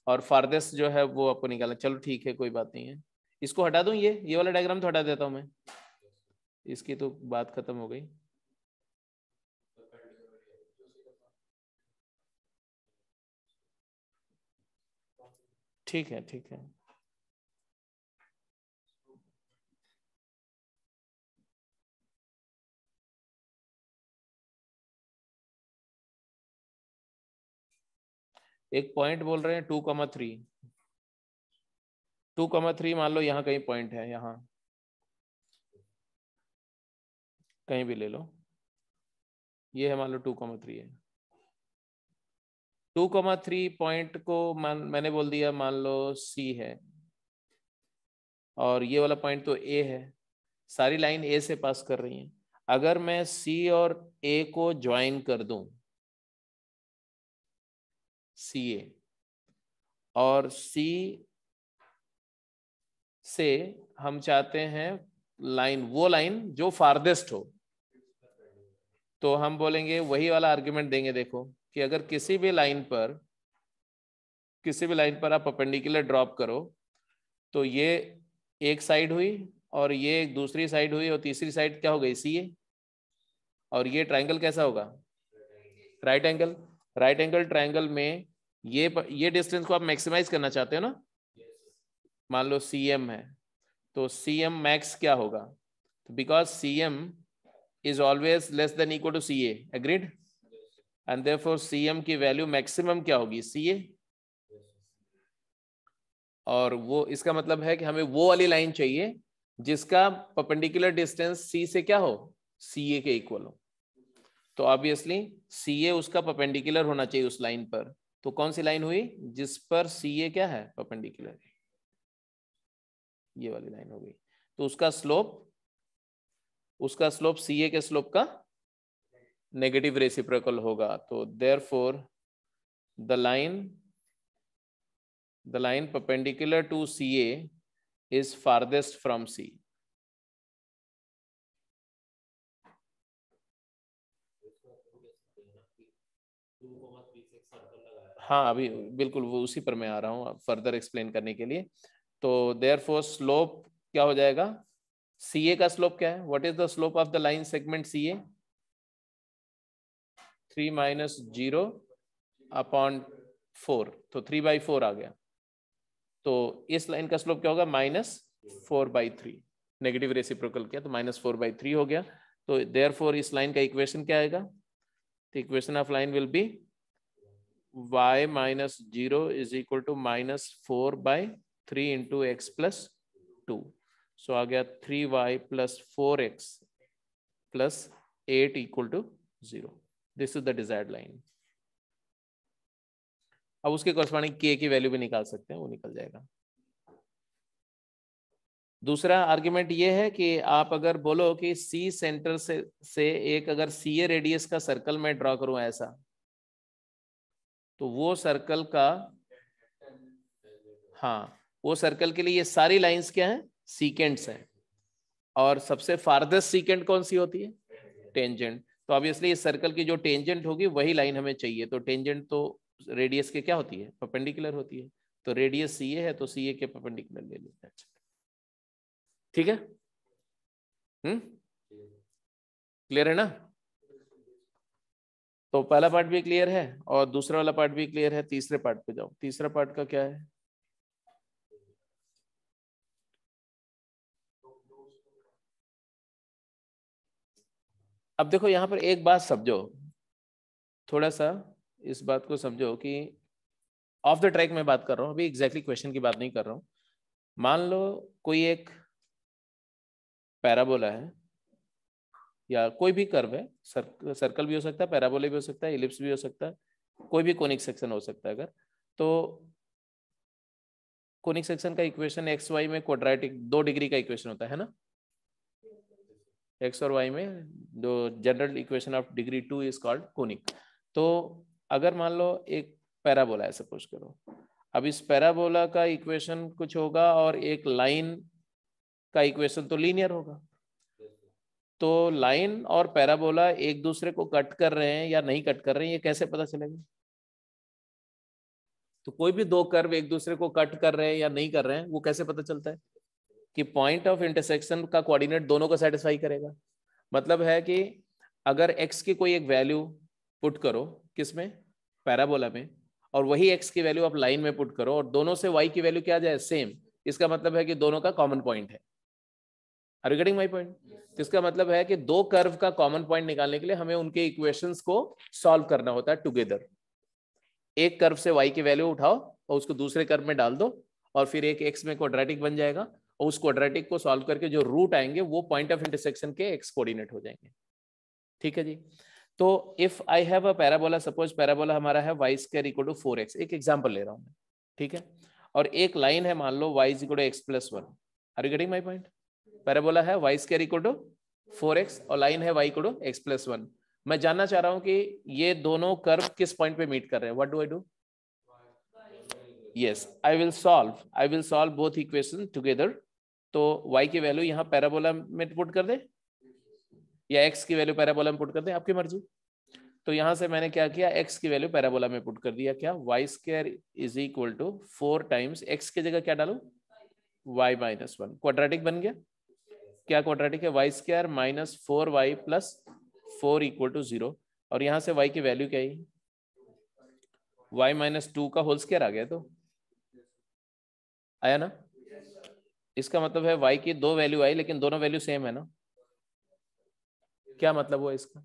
S2: और फारदेस्ट जो है वो आपको निकालना चलो ठीक है कोई बात नहीं है इसको हटा दूं ये ये वाला डायग्राम तो हटा देता हूं मैं इसकी तो बात खत्म हो गई
S1: ठीक है ठीक है एक पॉइंट बोल रहे हैं to comma three to comma three मान लो यहाँ कहीं पॉइंट है यहाँ
S2: कहीं भी ले लो ये है मान लो टू कमा थ्री है टू कमा थ्री पॉइंट को मान मैंने बोल दिया मान लो सी है और ये वाला पॉइंट तो ए है सारी लाइन ए से पास कर रही है अगर मैं सी और ए को ज्वाइन
S1: कर दूं सी ए और सी से हम चाहते हैं
S2: लाइन वो लाइन जो फार्देस्ट हो तो हम बोलेंगे वही वाला आर्ग्यूमेंट देंगे देखो कि अगर किसी भी लाइन पर किसी भी लाइन पर आप अपेंडिकुलर ड्रॉप करो तो ये एक साइड हुई और ये एक दूसरी साइड हुई और तीसरी साइड क्या हो गई सी ए और ये ट्राइंगल कैसा होगा right angle right angle triangle में ये ये डिस्टेंस को आप मैक्सिमाइज करना चाहते हो ना मान लो सी एम है तो सी एम मैक्स क्या होगा because C M is always less than equal to C agreed and for C M की वैल्यू मैक्सिमम क्या होगी सी ए और वो इसका मतलब है कि हमें वो वाली लाइन चाहिए जिसका परपेंडिकुलर डिस्टेंस सी से क्या हो सी ए के इक्वल हो तो ऑब्वियसली सी ए उसका परपेंडिकुलर होना चाहिए उस लाइन पर तो कौन सी लाइन हुई जिस पर सी ए क्या है परपेंडिकुलर ये वाली लाइन हो गई तो उसका स्लोप उसका स्लोप सी ए के स्लोप का नेगेटिव रेसिप्रोकल होगा तो therefore the line the line to C A is farthest from C
S1: हाँ अभी बिल्कुल वो उसी पर मैं आ रहा हूँ
S2: फर्दर एक्सप्लेन करने के लिए तो देयर फोर स्लोप क्या हो जाएगा सी ए का स्लोप क्या है what is the slope of the line segment C A three minus zero upon four तो थ्री बाई फोर आ गया तो इस लाइन का स्लोप क्या होगा minus four by three negative reciprocal किया तो माइनस फोर बाई थ्री हो गया तो देयर फोर इस लाइन का इक्वेशन क्या आएगा तो equation of line will be y minus 0 is equal to minus 4 by 3 into x plus 2. So आ गया 3y plus 4x plus 8 equal to 0. This is the desired line. अब उसके corresponding k की value भी निकाल सकते हैं वो निकल जाएगा दूसरा आर्ग्यूमेंट ये है कि आप अगर बोलो कि c सेंटर से से एक अगर सी ए रेडियस का सर्कल में ड्रॉ करूं ऐसा तो वो सर्कल का हाँ वो सर्कल के लिए ये सारी लाइंस क्या हैं सीकेंट्स हैं और सबसे फार्देस्ट सीकेंट कौन सी होती है टेंजेंट तो ऑब्वियसली इस सर्कल की जो टेंजेंट होगी वही लाइन हमें चाहिए तो टेंजेंट तो रेडियस के क्या होती है परपेंडिकुलर होती है तो रेडियस सी है तो सी के परपेंडिकुलर ले लेते हैं ठीक है हम्म क्लियर है ना तो पहला पार्ट भी क्लियर है और दूसरा वाला पार्ट भी क्लियर है तीसरे पार्ट पे जाओ तीसरा पार्ट का क्या है
S1: अब देखो यहां पर एक बात समझो
S2: थोड़ा सा इस बात को समझो कि ऑफ द ट्रैक में बात कर रहा हूं अभी एग्जैक्टली exactly क्वेश्चन की बात नहीं कर रहा हूं मान लो कोई एक पैराबोला है या कोई भी कर्व है सर्कल भी हो सकता है पैराबोले भी हो सकता है इलिप्स भी हो सकता है कोई भी कोनिक सेक्शन हो सकता है अगर तो कोनिक सेक्शन का इक्वेशन एक्स वाई में क्वाड्रेटिक दो डिग्री का इक्वेशन होता है ना एक्स और वाई में दो general equation of degree two is called conic तो अगर मान लो एक पैराबोला है सपोज करो अब इस पैराबोला का इक्वेशन कुछ होगा और एक लाइन का इक्वेशन तो लीनियर होगा तो लाइन और पैराबोला एक दूसरे को कट कर रहे हैं या नहीं कट कर रहे हैं ये कैसे पता चलेगा तो कोई भी दो कर्व एक दूसरे को कट कर रहे हैं या नहीं कर रहे हैं वो कैसे पता चलता है कि पॉइंट ऑफ इंटरसेक्शन का कोऑर्डिनेट दोनों को सेटिस्फाई करेगा मतलब है कि अगर एक्स की कोई एक वैल्यू पुट करो किसमें पैराबोला में और वही एक्स की वैल्यू आप लाइन में पुट करो और दोनों से वाई की वैल्यू क्या जाए सेम इसका मतलब है कि दोनों का कॉमन पॉइंट है are you getting my point तो इसका मतलब है कि दो कर्व का कॉमन पॉइंट निकालने के लिए हमें उनके इक्वेशन को सॉल्व करना होता है टुगेदर एक कर्व से वाई की वैल्यू उठाओ और उसको दूसरे कर्व में डाल दो और फिर एक एक्स में क्वाड्रेटिक बन जाएगा और उस क्वाड्रेटिक को सॉल्व करके जो रूट आएंगे वो पॉइंट ऑफ इंटरसेक्शन के एक्स कोऑर्डिनेट हो जाएंगे ठीक है जी तो if I have a parabola suppose parabola हमारा है y square equal to four x एक एग्जाम्पल ले रहा हूँ मैं ठीक है और एक लाइन है मान लो y is equal to x plus one are you getting my point parabola है y square equal to four x और लाइन है वाई कोडो एक्स प्लस वन मैं जानना चाह रहा हूं कि ये दोनों कर्व किस पॉइंट पे मीट कर रहे हैं what do I do yes I will solve I will solve both equation together तो वाई की वैल्यू यहाँ पैराबोला में पुट कर दे या एक्स की वैल्यू पैराबोला में पुट कर दे आपकी मर्जी तो यहां से मैंने क्या किया एक्स की वैल्यू पैराबोला में पुट कर दिया क्या y square is equal to four times x की जगह क्या डालू वाई माइनस वन क्वाड्रेटिक बन गया क्या क्वाड्रेटिक है y square minus four y plus four equal to zero और यहां से वाई की वैल्यू क्या है वाई माइनस टू का होल स्क्वायर आ गया तो आया ना इसका मतलब है वाई की दो वैल्यू आई लेकिन दोनों वैल्यू सेम है ना क्या मतलब हुआ इसका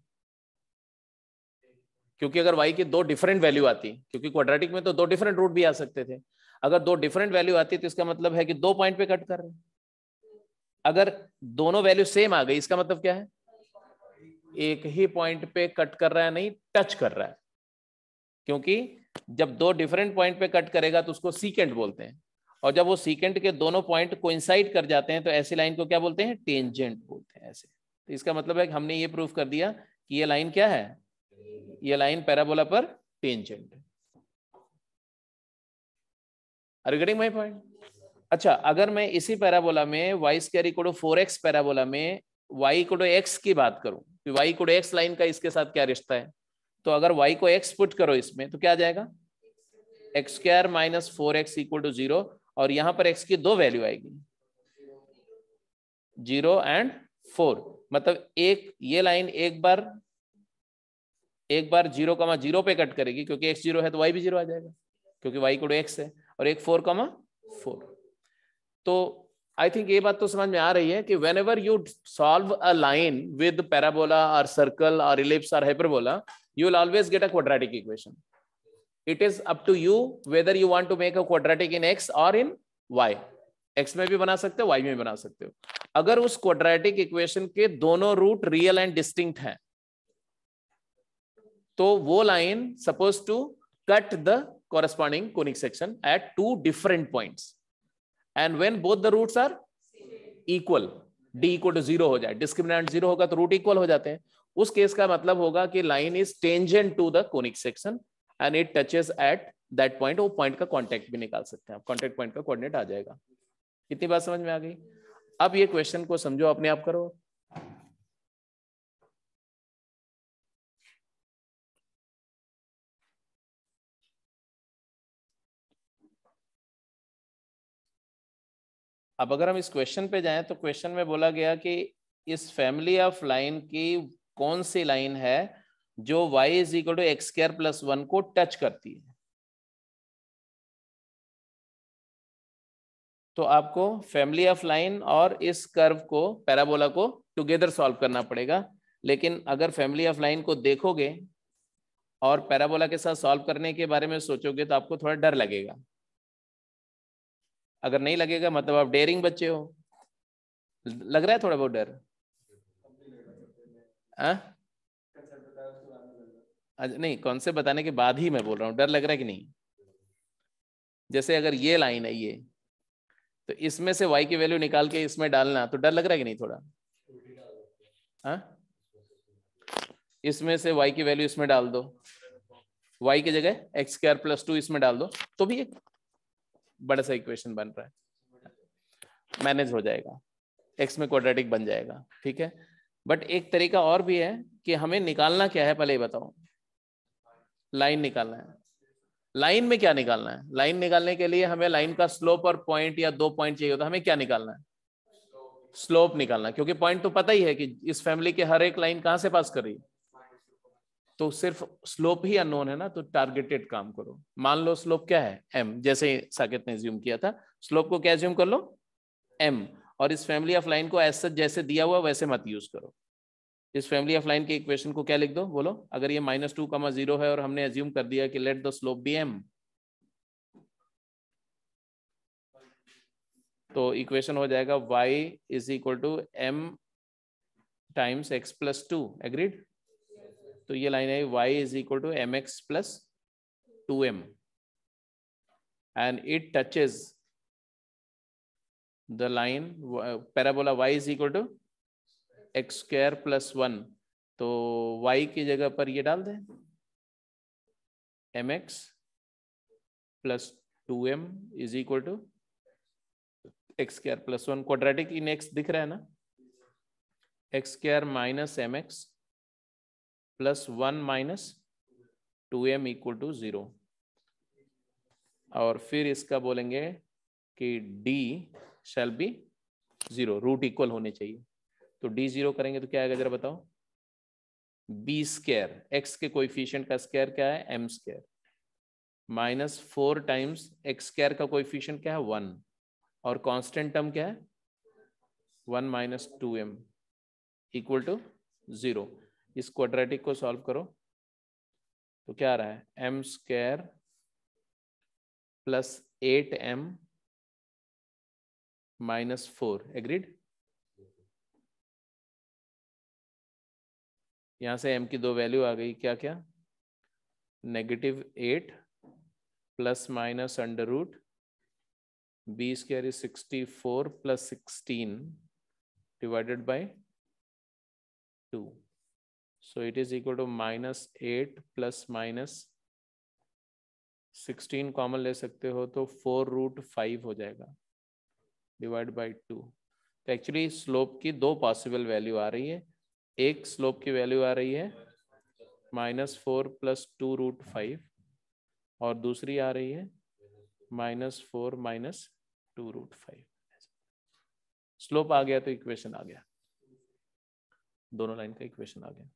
S2: क्योंकि अगर वाई की दो डिफरेंट वैल्यू आती क्योंकि क्वाड्रेटिक में तो दो डिफरेंट रूट भी आ सकते थे अगर दो डिफरेंट वैल्यू आती तो इसका मतलब है कि दो पॉइंट पे कट कर रहे हैं अगर दोनों वैल्यू सेम आ गई इसका मतलब क्या है एक ही पॉइंट पे कट कर रहा है नहीं टच कर रहा है क्योंकि जब दो डिफरेंट पॉइंट पे कट करेगा तो उसको सीकेंट बोलते हैं और जब वो सीकेंट के दोनों पॉइंट को कर जाते हैं तो ऐसी लाइन को क्या बोलते हैं टेंजेंट बोलते हैं ऐसे तो इसका मतलब है हमने ये प्रूफ कर दिया कि ये लाइन क्या है ये लाइन पैराबोला पर tangent are getting my point अच्छा अगर मैं इसी पैराबोला में y square equal to four x parabola में वाई इक्वल टू एक्स की बात करूं कि y equal to x line का इसके साथ क्या रिश्ता है तो अगर वाई को एक्स पुट करो इसमें तो क्या आ जाएगा x square minus four x equal to zero और यहां पर एक्स की दो वैल्यू आएगी जीरो एंड फोर मतलब एक ये लाइन एक बार एक बार जीरो कमा जीरो पे कट करेगी क्योंकि एक्स जीरो है तो वाई भी जीरो आ जाएगा क्योंकि वाई को एक्स है और एक फोर कमा फोर तो आई थिंक ये बात तो समझ में आ रही है कि whenever you solve a line with parabola और सर्कल और ellipse or hyperbola you will always get a quadratic equation it is up to you whether you want to make a quadratic in x और in Y x में भी बना सकते हो Y में भी बना सकते हो अगर उस क्वाड्रेटिक इक्वेशन के दोनों रूट रियल एंड डिस्टिंग है तो वो line supposed to cut the corresponding conic section at two different points and when both the root are equal D equal to zero हो जाए डिस्क्रिमिनेंट जीरो होगा तो root equal हो जाते हैं उस केस का मतलब होगा कि line is tangent to the conic section and it touches at that point वो पॉइंट का कॉन्टेक्ट भी निकाल सकते हैं कॉन्टेक्ट पॉइंट का कोऑर्डिनेट आ जाएगा कितनी बात समझ में आ गई अब ये क्वेश्चन को समझो अपने आप
S3: करो
S1: अब अगर हम इस क्वेश्चन पे जाएं तो क्वेश्चन में बोला गया कि
S2: इस फैमिली ऑफ लाइन की कौन सी लाइन है जो y is equal to x square plus one को टच करती है तो आपको फैमिली ऑफ लाइन और इस कर्व को पैराबोला को टुगेदर सॉल्व करना पड़ेगा लेकिन अगर फैमिली ऑफ लाइन को देखोगे और पैराबोला के साथ सॉल्व करने के बारे में सोचोगे तो आपको थोड़ा डर लगेगा अगर नहीं लगेगा मतलब आप डेयरिंग बच्चे हो लग रहा है थोड़ा बहुत डर हाँ? नहीं कौन से बताने के बाद ही मैं बोल रहा हूँ डर लग रहा है कि नहीं जैसे अगर ये लाइन है ये तो इसमें से वाई की वैल्यू निकाल के इसमें डालना तो डर लग रहा है कि नहीं थोड़ा हाँ इसमें से वाई की वैल्यू इसमें डाल दो वाई की जगह एक्स स्क्वायर प्लस टू इसमें डाल दो तो भी एक बड़ा सा इक्वेशन बन रहा है मैनेज हो जाएगा एक्स में क्वाड्रेटिक बन जाएगा ठीक है बट एक तरीका और भी है कि हमें निकालना क्या है पहले ही बताओ लाइन निकालना है लाइन में क्या निकालना है लाइन निकालने के लिए हमें लाइन का स्लोप और पॉइंट या दो पॉइंट चाहिए होता है हमें क्या निकालना है स्लोप निकालना क्योंकि पॉइंट तो पता ही है कि इस फैमिली के हर एक लाइन कहाँ से पास कर रही है तो सिर्फ स्लोप ही अनोन है ना तो टारगेटेड काम करो मान लो स्लोप क्या है एम जैसे साकेत ने ज्यूम किया था स्लोप को क्या ज्यूम कर लो एम और इस फैमिली ऑफ लाइन को एस सच जैसे दिया हुआ वैसे मत यूज करो इस फैमिली ऑफ लाइन के इक्वेशन को क्या लिख दो बोलो अगर ये माइनस टू कमा जीरो है और हमने एज्यूम कर दिया कि let the slope be m तो इक्वेशन हो जाएगा y is equal to m times x plus two agreed तो ये लाइन आई y is equal to m x plus two m and it touches the line parabola y is equal to x x plus one तो y की जगह पर ये डाल दें m x plus two m is equal to x square plus one quadratic in x दिख रहा है ना x square minus m x plus one minus two m equal to zero और फिर इसका बोलेंगे कि D shall be zero root equal होने चाहिए तो डी ज़ीरो करेंगे तो क्या आएगा जरा बताओ बी स्क्र एक्स के कोएफिशिएंट का स्क्यर क्या है m square minus four times x square का कोएफिशिएंट क्या है वन और कांस्टेंट टर्म क्या है one minus two m equal to zero इस क्वाड्रेटिक को सॉल्व करो तो क्या आ रहा है m square plus eight m
S1: minus four agreed यहां से एम की दो वैल्यू आ गई क्या क्या
S2: negative eight plus minus under root b square is sixty four plus sixteen divided by two So it is equal to minus eight plus minus sixteen common ले सकते हो तो फोर रूट फाइव हो जाएगा डिवाइड बाई टू तो actually slope की दो possible value आ रही है एक स्लोप की वैल्यू आ रही है minus four plus two root five और दूसरी आ रही है minus four minus two root five slope आ गया तो इक्वेशन आ गया दोनों लाइन का इक्वेशन आ गया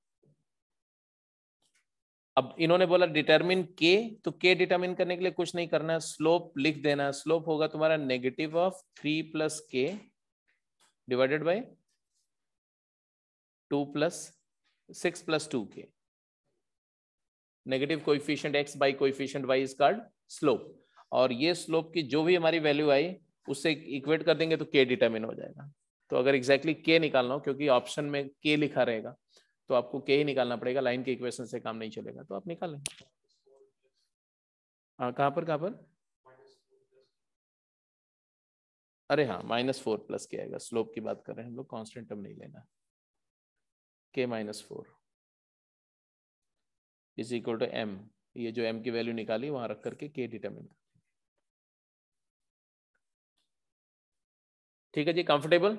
S2: अब इन्होंने बोला डिटरमिन के तो के डिटरमिन करने के लिए कुछ नहीं करना है स्लोप लिख देना है स्लोप होगा तुम्हारा negative of three plus k divided by two plus six plus two k negative coefficient x by coefficient y is chord slope और ये स्लोप की जो भी हमारी वैल्यू आई उससे इक्वेट कर देंगे तो के डिटर्मिन हो जाएगा तो अगर एग्जैक्टली exactly के निकालना हो क्योंकि ऑप्शन में के लिखा रहेगा तो आपको के ही निकालना पड़ेगा लाइन के इक्वेशन से काम नहीं चलेगा तो आप निकाल लें हाँ पर कहां पर
S1: अरे हाँ माइनस फोर प्लस के आएगा स्लोप की बात कर रहे हैं हम लोग कॉन्स्टेंट टर्म नहीं लेना k minus four is
S2: equal to m ये जो एम की वैल्यू निकाली वहां रख करके के डिटर्मिन कर ठीक है जी कंफर्टेबल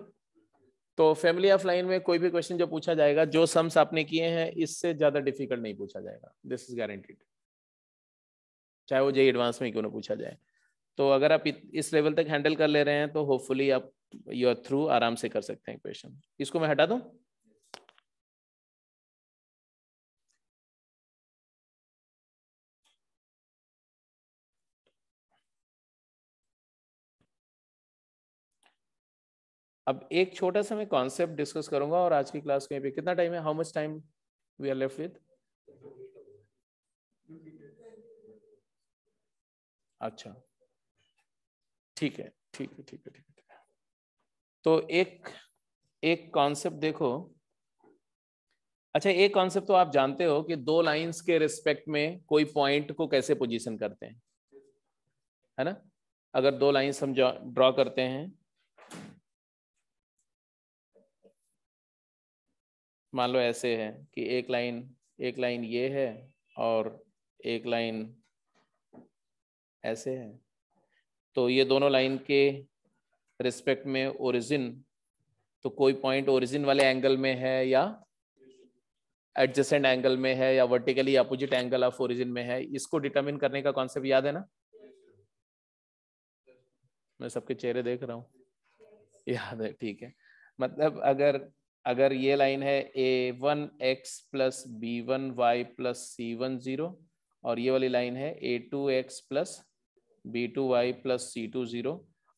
S2: तो फैमिली ऑफ लाइन में कोई भी क्वेश्चन जो पूछा जाएगा जो सम्स आपने किए हैं इससे ज्यादा डिफिकल्ट नहीं पूछा जाएगा दिस इज गारंटीड चाहे वो जय एडवांस में क्यों ना पूछा जाए तो अगर आप इस लेवल तक हैंडल कर ले रहे हैं तो होपफुली आप योर थ्रू आराम से कर सकते हैं क्वेश्चन इसको मैं
S1: हटा दूँ अब एक छोटा सा मैं कॉन्सेप्ट डिस्कस
S2: करूंगा और आज की क्लास में भी कितना टाइम है how much time we are left with अच्छा ठीक है ठीक है ठीक है ठीक है तो एक एक कॉन्सेप्ट देखो अच्छा एक कॉन्सेप्ट तो आप जानते हो कि दो लाइंस के रिस्पेक्ट में कोई पॉइंट को कैसे पोजीशन करते हैं है ना अगर दो लाइंस हम ड्रॉ करते हैं मान लो ऐसे है कि एक लाइन एक लाइन ये है और एक लाइन ऐसे है तो ये दोनों लाइन के रिस्पेक्ट में ओरिजिन तो कोई पॉइंट ओरिजिन वाले एंगल में है या एडजस्टेंट एंगल में है या vertically opposite angle of origin में है इसको डिटरमिन करने का कॉन्सेप्ट याद है ना मैं सबके चेहरे देख रहा हूँ याद है ठीक है मतलब अगर अगर ये लाइन है a one x plus b one y plus c one zero और ये वाली लाइन है a two x plus b two y plus c two zero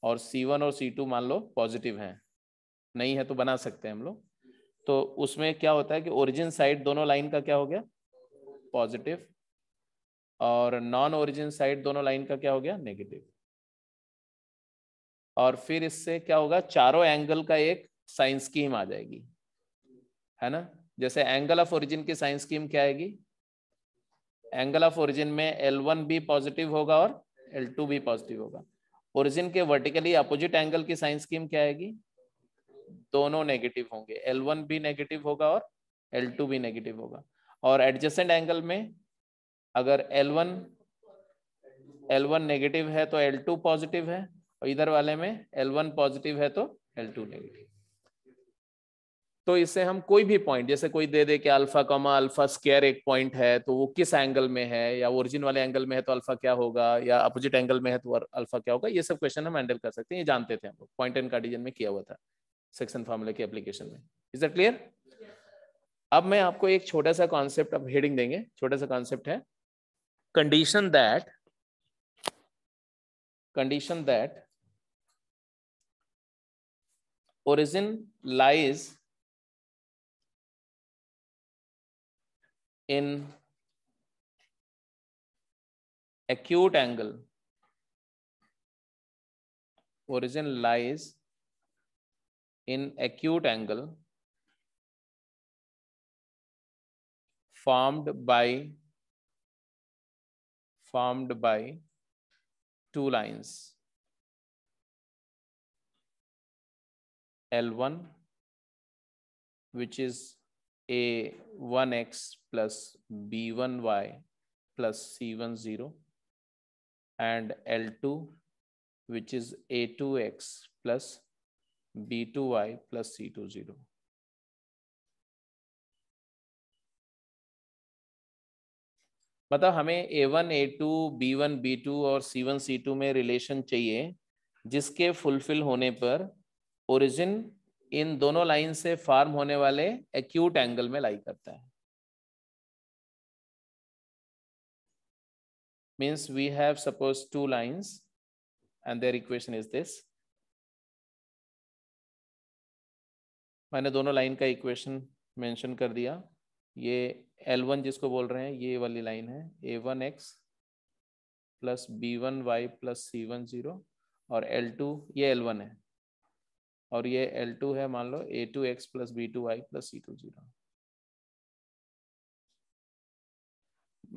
S2: और सी वन और सी टू मान लो पॉजिटिव हैं नहीं है तो बना सकते हैं हम लोग तो उसमें क्या होता है कि ओरिजिन साइड दोनों लाइन का क्या हो गया पॉजिटिव और नॉन ओरिजिन साइड दोनों लाइन का क्या हो गया नेगेटिव और फिर इससे क्या होगा चारों एंगल का एक साइंस स्कीम आ जाएगी है ना जैसे एंगल ऑफ ओरिजिन की साइन स्कीम क्या आएगी एंगल ऑफ ओरिजिन में एल वन भी पॉजिटिव होगा और एल टू भी पॉजिटिव होगा ओरिजिन के वर्टिकली अपोजिट एंगल की साइन स्कीम क्या आएगी दोनों नेगेटिव होंगे एल वन भी नेगेटिव होगा और एल टू भी नेगेटिव होगा और एडजस्टेंट एंगल में अगर L one L one negative है तो एल टू पॉजिटिव है और इधर वाले में एल वन पॉजिटिव है तो एल टू नेगेटिव तो इससे हम कोई भी पॉइंट जैसे कोई दे दे कि अल्फा कॉमा अल्फा स्केयर एक पॉइंट है तो वो किस एंगल में है या ओरिजिन वाले एंगल में है तो अल्फा क्या होगा या अपोजिट एंगल में है तो अल्फा क्या होगा ये सब क्वेश्चन हम हैंडल कर सकते हैं ये जानते थे हम लोग पॉइंट एंड कार्डिजन में किया हुआ था सेक्शन फार्मूला के एप्लीकेशन में इज दैट क्लियर अब मैं आपको एक छोटा सा कॉन्सेप्ट अब हेडिंग देंगे छोटा सा कॉन्सेप्ट है condition that condition that
S1: origin lies in acute angle
S2: origin lies in acute angle
S1: formed by formed by two lines L1
S2: which is a one x plus b one y plus c one zero and L two which
S1: is a two x plus b two y plus c two zero
S2: मतलब हमें a one a two b one b two और c one c two में relation चाहिए जिसके fulfil होने पर origin इन दोनों line से फॉर्म
S1: होने वाले एक्यूट एंगल में लाई करता है means we have suppose two lines and their equation is this मैंने दोनों लाइन
S2: का इक्वेशन मेंशन कर दिया ये L1 जिसको बोल रहे हैं ये वाली लाइन है a one x plus b one y plus c one zero और L2 ये L1 है और ये L2 है मान लो a two x plus b two y plus c two zero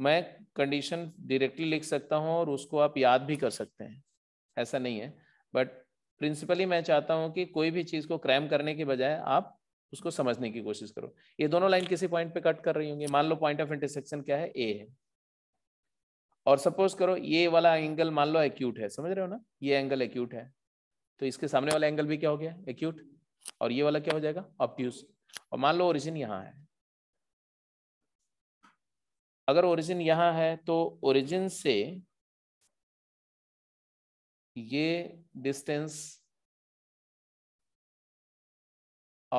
S2: मैं कंडीशन डायरेक्टली लिख सकता हूँ और उसको आप याद भी कर सकते हैं ऐसा नहीं है बट प्रिंसिपली मैं चाहता हूं कि कोई भी चीज़ को क्रैम करने के बजाय आप उसको समझने की कोशिश करो ये दोनों लाइन किसी पॉइंट पे कट कर रही होंगी मान लो पॉइंट ऑफ इंटरसेक्शन क्या है ए है और सपोज करो ये वाला एंगल मान लो एक्यूट है समझ रहे हो ना ये एंगल एक्यूट है तो इसके सामने वाला एंगल भी क्या हो गया एक्यूट और ये वाला क्या हो जाएगा ऑप्ट्यूस
S1: और मान लो ओरिजिन यहाँ है अगर ओरिजिन यहाँ है तो ओरिजिन से ये डिस्टेंस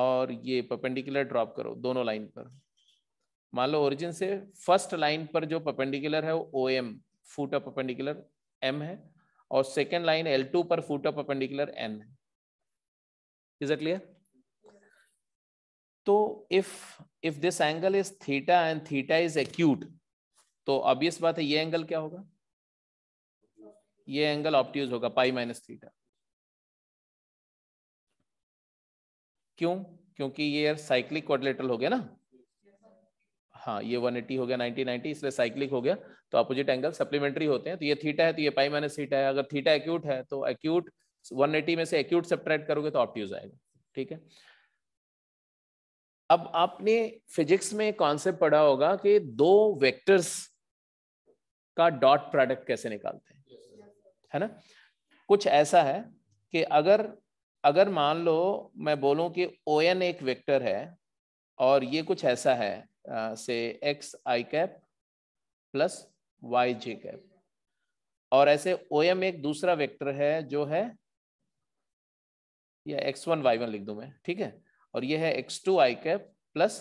S1: और ये
S2: परपेंडिकुलर ड्रॉप करो दोनों लाइन पर मान लो ओरिजिन से फर्स्ट लाइन पर जो परपेंडिकुलर है वो O M foot of perpendicular M है और सेकेंड लाइन एल टू पर फूट ऑफ अपेंडिकुलर एन है इज इट क्लियर तो if if this angle is theta and theta is acute तो अब इस बात
S1: है ये एंगल क्या होगा
S2: ये एंगल ऑप्टिज होगा पाई माइनस थीटा
S1: क्यों क्योंकि
S2: ये साइक्लिक क्वाड्रिलेटरल हो गया ना हाँ ये 180 हो गया 90 90 इसलिए साइक्लिक हो गया तो अपोजिट एंगल सप्लीमेंट्री होते हैं तो ये थीटा है तो ये पाई माइनस थीटा है अगर थीटा एक्यूट है तो एक्यूट 180 में से एक्यूट सेपरेट करोगे तो ऑप्ट्यूज आएगा ठीक है अब आपने फिजिक्स में कॉन्सेप्ट पढ़ा होगा कि दो वेक्टर्स का डॉट प्रोडक्ट कैसे निकालते हैं है ना कुछ ऐसा है कि अगर अगर मान लो मैं बोलूं कि ओ एन एक वेक्टर है और ये कुछ ऐसा है आ, से x i cap plus y j cap और ऐसे ओ एम एक दूसरा वेक्टर है जो है या एक्स वन वाई वन लिख दू मैं ठीक है और ये है x two i cap plus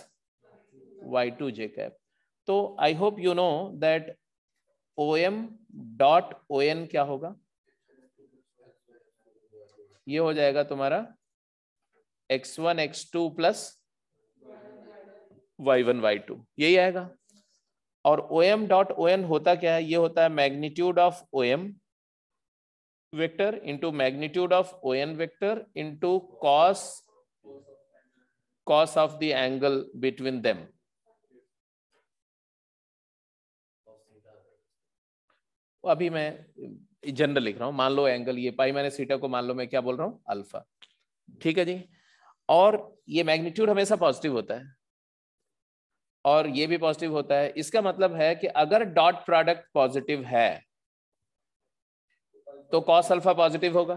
S2: y two j cap तो I hope you know that O M dot O N क्या होगा ये हो जाएगा तुम्हारा x one x two plus y one y two यही आएगा और O M dot O N होता क्या है ये होता है magnitude of O M vector into magnitude of O N vector into cos cos of the angle between them अभी मैं जनरल लिख रहा हूं मान लो एंगल ये पाई मैंने सीटा को मान लो मैं क्या बोल रहा हूं अल्फा ठीक है जी और ये मैग्नीट्यूड हमेशा पॉजिटिव होता है और ये भी पॉजिटिव होता है इसका मतलब है कि अगर डॉट प्रोडक्ट पॉजिटिव है तो कॉस अल्फा पॉजिटिव होगा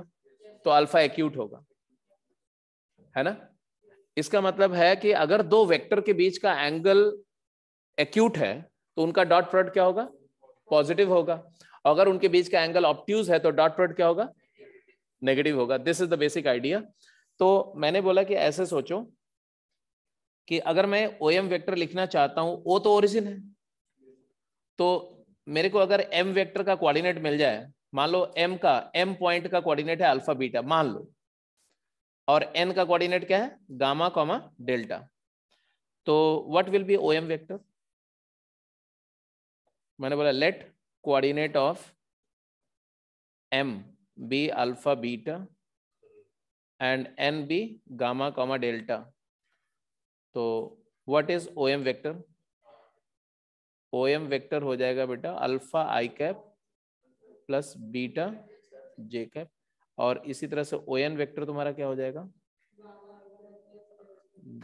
S2: तो अल्फा एक्यूट होगा है ना इसका मतलब है कि अगर दो वेक्टर के बीच का एंगल एक्यूट है तो उनका डॉट प्रोडक्ट क्या होगा पॉजिटिव होगा अगर उनके बीच का एंगल ऑप्ट्यूज है तो डॉट प्रोडक्ट क्या होगा नेगेटिव होगा this is the basic idea तो मैंने बोला कि ऐसे सोचो कि अगर मैं ओ एम वैक्टर लिखना चाहता हूं ओ तो ओरिजिन है तो मेरे को अगर एम वेक्टर का कोऑर्डिनेट मिल जाए मान लो एम का एम पॉइंट का कोऑर्डिनेट है अल्फा बीटा मान लो और एन का कोऑर्डिनेट क्या है गामा कॉमा डेल्टा तो what will be O M vector मैंने बोला let coordinate of M be alpha beta and N be gamma comma delta तो what is O M vector O M vector हो जाएगा बेटा alpha i cap plus beta j cap और इसी तरह से ओ एन वेक्टर तुम्हारा क्या हो जाएगा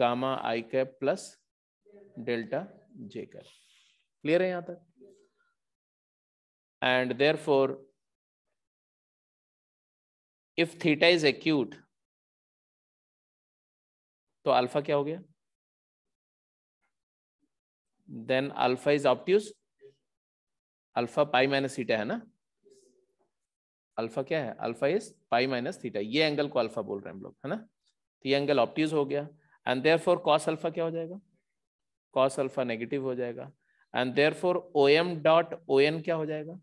S2: gamma i cap plus delta j cap clear है यहां तक
S1: and therefore if theta is acute तो अल्फा क्या हो गया then alpha is obtuse
S2: alpha pi minus theta है ना अल्फा क्या है alpha is pi minus theta ये एंगल को अल्फा बोल रहे हैं हम लोग है ना तो ये एंगल ऑप्टिज हो गया and therefore cos alpha क्या हो जाएगा कॉस अल्फा नेगेटिव हो जाएगा and therefore O M dot O N क्या हो जाएगा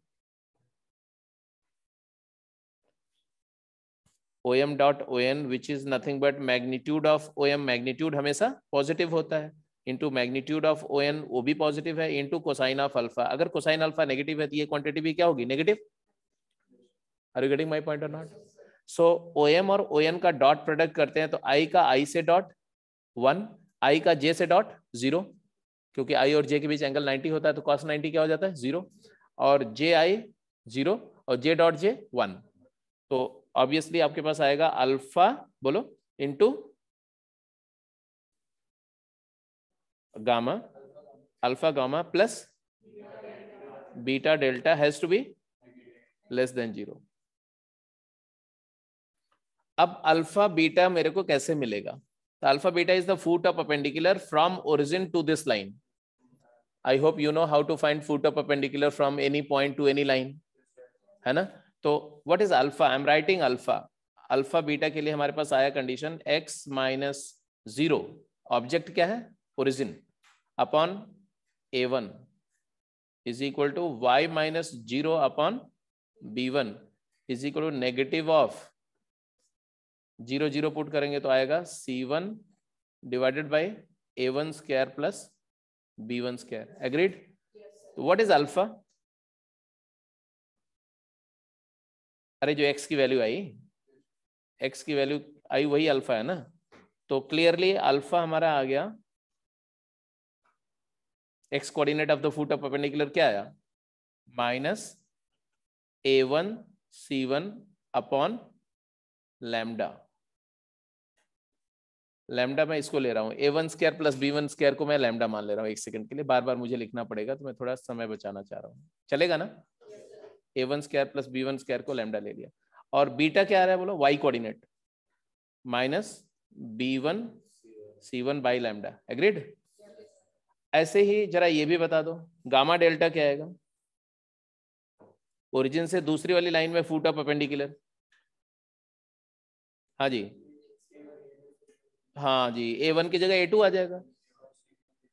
S2: O M dot O N which is nothing but magnitude of O M magnitude हमेशा पॉजिटिव होता है into magnitude of O N वो भी पॉजिटिव है इंटू कोसाइन ऑफ अल्फा अगर कोसाइन अल्फा नेगेटिव है तो ये क्वांटिटी भी क्या होगी negative are you getting my point or not so O M और ओ एन का डॉट प्रोडक्ट करते हैं तो आई का आई से डॉट वन आई का जे से डॉट जीरो क्योंकि आई और जे के बीच एंगल 90 होता है तो कॉस 90 क्या हो जाता है जीरो और जे आई जीरो और जे डॉट जे वन तो ऑब्वियसली आपके पास आएगा अल्फा बोलो into gamma alpha gamma plus beta delta has to be less than zero अब अल्फा बीटा मेरे को कैसे मिलेगा तो alpha beta is the foot of perpendicular from origin to this line I hope you know how to find foot of perpendicular from any point to any line है ना तो what is alpha I am writing alpha alpha beta के लिए हमारे पास आया condition x minus zero ऑब्जेक्ट क्या है origin upon a one is equal to Y minus zero upon b one is equal to negative of zero zero put करेंगे तो आएगा c one divided by a one square plus b one square agreed is alpha अरे जो x की value आई x की value आई वही अल्फा है ना तो क्लियरली अल्फा हमारा आ गया x coordinate of the foot of perpendicular क्या आया minus a one c one upon lambda lambda मैं इसको ले रहा हूँ a one square plus b one square को मैं लैमडा मान ले रहा हूँ एक सेकंड के लिए बार बार मुझे लिखना पड़ेगा तो मैं थोड़ा समय बचाना चाह रहा हूँ चलेगा ना a one square plus b one square को लैमडा ले लिया और बीटा क्या आ रहा है बोलो y coordinate minus b one c one by lambda agreed ऐसे ही जरा ये भी बता दो गामा डेल्टा क्या आएगा ओरिजिन से दूसरी वाली लाइन में फूट ऑफ अपेंडिकुलर हाँ जी हाँ जी ए वन की जगह ए टू आ जाएगा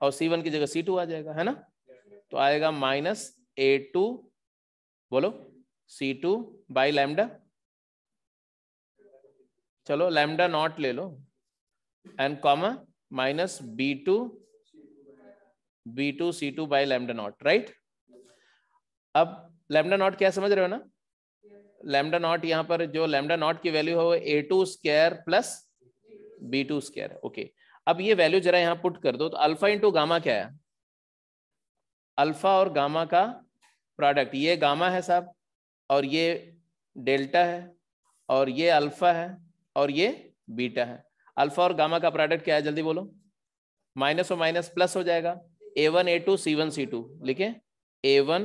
S2: और सी वन की जगह सी टू आ जाएगा है ना तो आएगा माइनस ए टू बोलो सी टू बाई लैमडा चलो लैमडा नॉट ले लो and comma minus b two b two c two by lambda not right अब लेमडा नॉट क्या समझ रहे हो ना लेमडा नॉट यहाँ पर जो लेमडा नॉट की वैल्यू है वो a two square plus b two square okay अब ये वैल्यू जरा यहाँ पुट कर दो तो अल्फा इंटू गामा क्या है अल्फा और गामा का प्रोडक्ट ये गामा है साहब और ये डेल्टा है और ये अल्फा है और ये बीटा है अल्फा और गामा का प्रोडक्ट क्या है जल्दी बोलो माइनस और माइनस प्लस हो जाएगा a one a two c one c two लिखे a one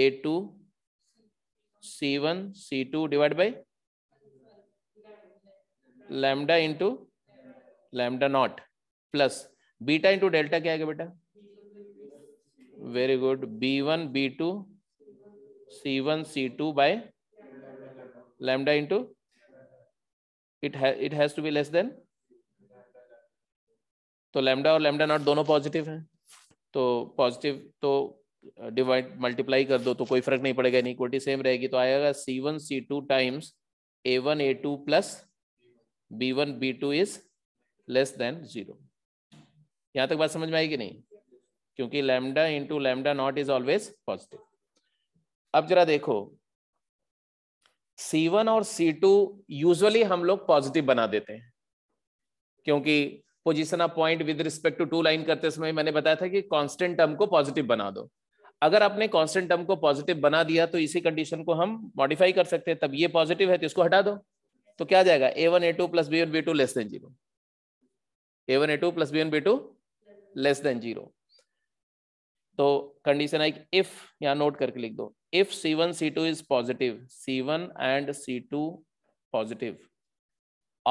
S2: a two c one c two divide by lambda into lambda not plus beta into delta क्या है बेटा very good b one b two c one c two by lambda into it it has to be less than तो lambda और lambda not दोनों positive हैं तो positive तो divide uh, multiply कर दो तो कोई फर्क नहीं पड़ेगा इनिक्वलिटी सेम रहेगी तो आएगा c one c two times a one a two plus b one b two is less than zero यहां तक बात समझ में आएगी नहीं क्योंकि lambda into lambda not is always positive अब जरा देखो सी वन और सी टू यूजली हम लोग पॉजिटिव बना देते हैं क्योंकि position of point with respect to two line करते समय मैंने बताया था कि कॉन्स्टेंट टर्म को पॉजिटिव बना दो अगर आपने कॉन्स्टेंट टर्म को पॉजिटिव बना दिया तो इसी कंडीशन को हम मॉडिफाई कर सकते हैं तब ये पॉजिटिव है तो इसको हटा दो तो क्या जाएगा a one a two plus b one b two less than zero a one a two plus b one b two less than zero तो कंडीशन आई इफ यहां नोट करके लिख दो if c one c two is positive c one and c two positive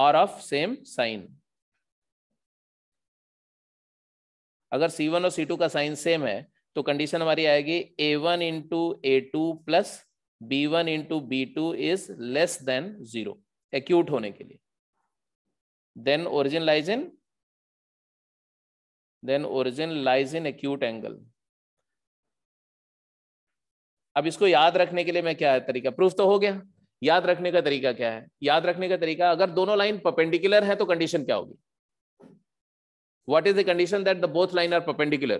S2: are of same sign अगर c one और c two का sign same है तो कंडीशन हमारी आएगी a one into a two plus b one into b two is less than zero acute होने के लिए then origin lies in then origin lies in acute angle अब इसको याद रखने के लिए मैं क्या है तरीका प्रूफ तो हो गया याद रखने का तरीका क्या है याद रखने का तरीका अगर दोनों लाइन परपेंडिकुलर है तो कंडीशन क्या होगी what is the condition that the both line are perpendicular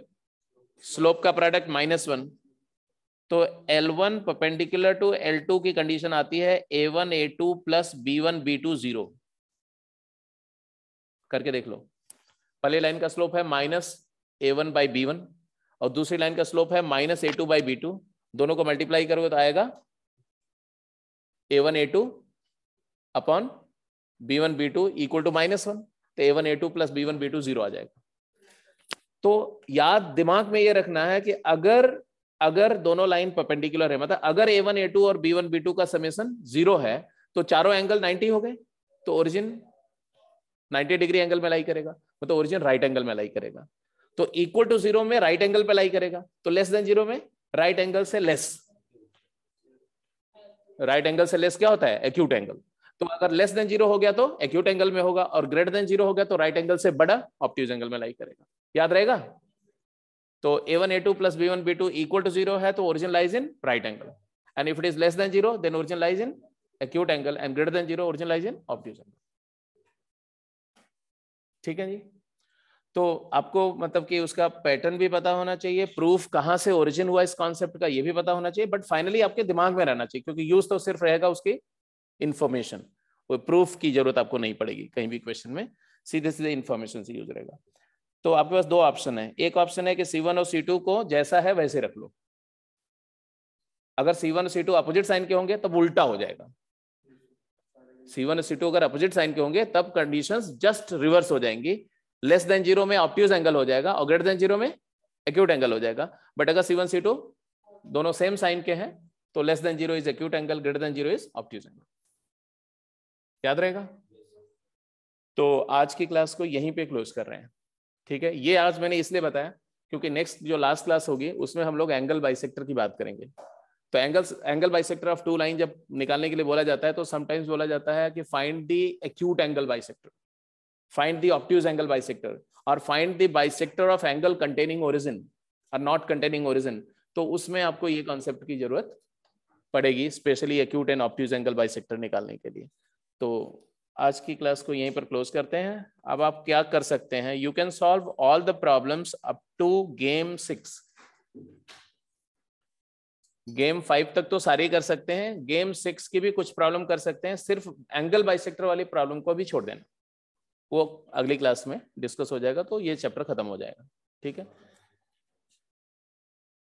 S2: slope का product minus वन तो L1 one perpendicular to l two की कंडीशन आती है A1 one a two plus b one b two zero करके देख लो पहले line का स्लोप है minus a one by b one और दूसरी लाइन का स्लोप है minus a two by b two दोनों को मल्टीप्लाई करोगे तो आएगा a one a two upon b one b two equal to minus one तो a one a two plus b one b two zero आ जाएगा तो याद दिमाग में ये रखना है कि अगर अगर दोनों लाइन परपेंडिकुलर है मतलब अगर ए वन ए टू और बी वन बी टू का समेसन जीरो है तो चारों एंगल 90 हो गए तो ओरिजिन 90 डिग्री एंगल में लाई करेगा मतलब ओरिजिन राइट एंगल में लाई करेगा तो इक्वल टू जीरो में राइट एंगल पे लाई करेगा तो लेस देन जीरो में राइट एंगल से लेस राइट एंगल से लेस क्या होता है एक्यूट एंगल तो अगर लेस देन जीरो हो गया तो एक्यूट एंगल में होगा और ग्रेटर देन जीरो हो गया तो राइट एंगल से बड़ा ऑप्टिज एंगल में लाई करेगा याद रहेगा तो a one a two plus b one b two equal to zero है तो origin lies in right angle and if it is less than zero then origin lies in acute angle and greater than zero origin lies in obtuse angle ठीक है जी तो आपको मतलब कि उसका पैटर्न भी पता होना चाहिए प्रूफ कहां से ओरिजिन हुआ इस कॉन्सेप्ट का ये भी पता होना चाहिए बट फाइनली आपके दिमाग में रहना चाहिए क्योंकि यूज तो सिर्फ रहेगा उसकी इन्फॉर्मेशन वो प्रूफ की जरूरत आपको नहीं पड़ेगी कहीं भी क्वेश्चन में सीधे सीधे इन्फॉर्मेशन से यूज रहेगा तो आपके पास दो ऑप्शन है एक ऑप्शन है कि सी और सी को जैसा है वैसे रख लो अगर c one c two opposite sign के होंगे तब उल्टा हो जाएगा सी वन सी टू अगर अपोजिट साइन के होंगे तब कंडीशंस जस्ट रिवर्स हो जाएंगी लेस देन जीरो में ऑप्टिव एंगल हो जाएगा और ग्रेटर देन जीरो में एक्यूट एंगल हो जाएगा बट अगर सी वन सी टू दोनों सेम साइन के हैं तो less than zero is acute angle greater than zero is obtuse angle याद रहेगा तो आज की क्लास को यहीं पे क्लोज कर रहे हैं ठीक है ये आज मैंने इसलिए बताया क्योंकि नेक्स्ट जो लास्ट क्लास होगी उसमें हम लोग एंगल बाइसेक्टर की बात करेंगे तो angles angle bisector of two line जब निकालने के लिए बोला जाता है तो समटाइम्स बोला जाता है कि find the acute angle bisector find the obtuse angle bisector और find the bisector of angle containing origin और नॉट कंटेनिंग ओरिजिन तो उसमें आपको ये कॉन्सेप्ट की जरूरत पड़ेगी specially acute and obtuse angle bisector निकालने के लिए तो आज की क्लास को यहीं पर क्लोज करते हैं अब आप क्या कर सकते हैं you can solve all the problems up to game six game five तक तो सारी कर सकते हैं गेम सिक्स की भी कुछ प्रॉब्लम कर सकते हैं सिर्फ एंगल बाइसेक्टर वाली प्रॉब्लम को भी छोड़ देना वो अगली क्लास में डिस्कस हो जाएगा तो ये चैप्टर खत्म हो जाएगा ठीक है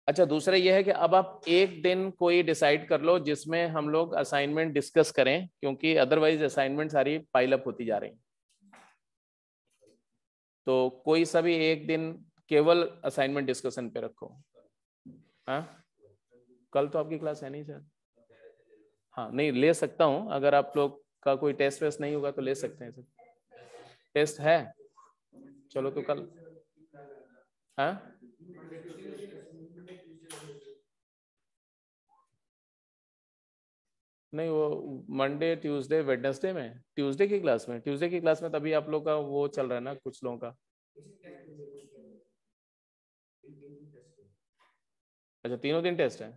S2: अच्छा दूसरा यह है कि अब आप एक दिन कोई डिसाइड कर लो जिसमें हम लोग असाइनमेंट डिस्कस करें क्योंकि अदरवाइज असाइनमेंट सारी पाइलअप होती जा रही तो कोई सा भी एक दिन केवल असाइनमेंट डिस्कशन पे रखो हाँ कल तो आपकी क्लास है नहीं सर हाँ नहीं ले सकता हूँ अगर आप लोग का कोई टेस्ट वेस्ट नहीं होगा तो ले सकते हैं सर टेस्ट है चलो तो कल हाँ नहीं वो मंडे ट्यूसडे वेडनेसडे में ट्यूसडे की क्लास में ट्यूसडे की क्लास में तभी आप लोग का वो चल रहा है ना कुछ लोगों का अच्छा तीनों दिन टेस्ट है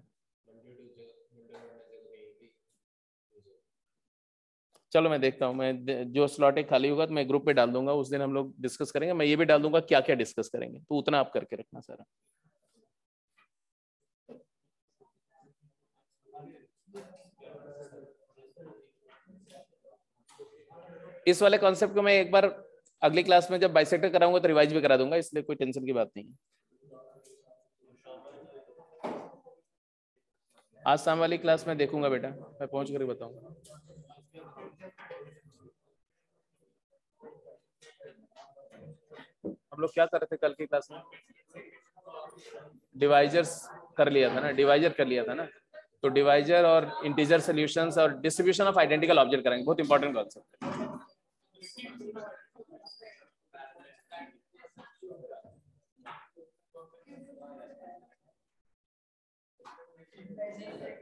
S2: चलो मैं देखता हूँ मैं जो स्लॉट एक खाली होगा तो मैं ग्रुप पे डाल दूंगा उस दिन हम लोग डिस्कस करेंगे मैं ये भी डाल दूंगा क्या क्या डिस्कस करेंगे तो उतना आप करके रखना सारा इस वाले कॉन्सेप्ट को मैं एक बार अगली क्लास में जब बाइसेक्टर कराऊंगा तो रिवाइज भी करा दूंगा इसलिए कोई टेंशन की बात नहीं है आज शाम वाली क्लास में देखूंगा बेटा मैं पहुंच कर बताऊंगा हम लोग क्या कर रहे थे कल की क्लास में डिवाइजर्स कर लिया था ना डिवाइजर कर लिया था ना तो डिवाइजर और इंटीजर सोल्यूशन और डिस्ट्रीब्यूशन ऑफ आइडेंटिकल ऑब्जेक्ट करेंगे बहुत इंपॉर्टेंट कॉन्सेप्ट है
S3: Thank you.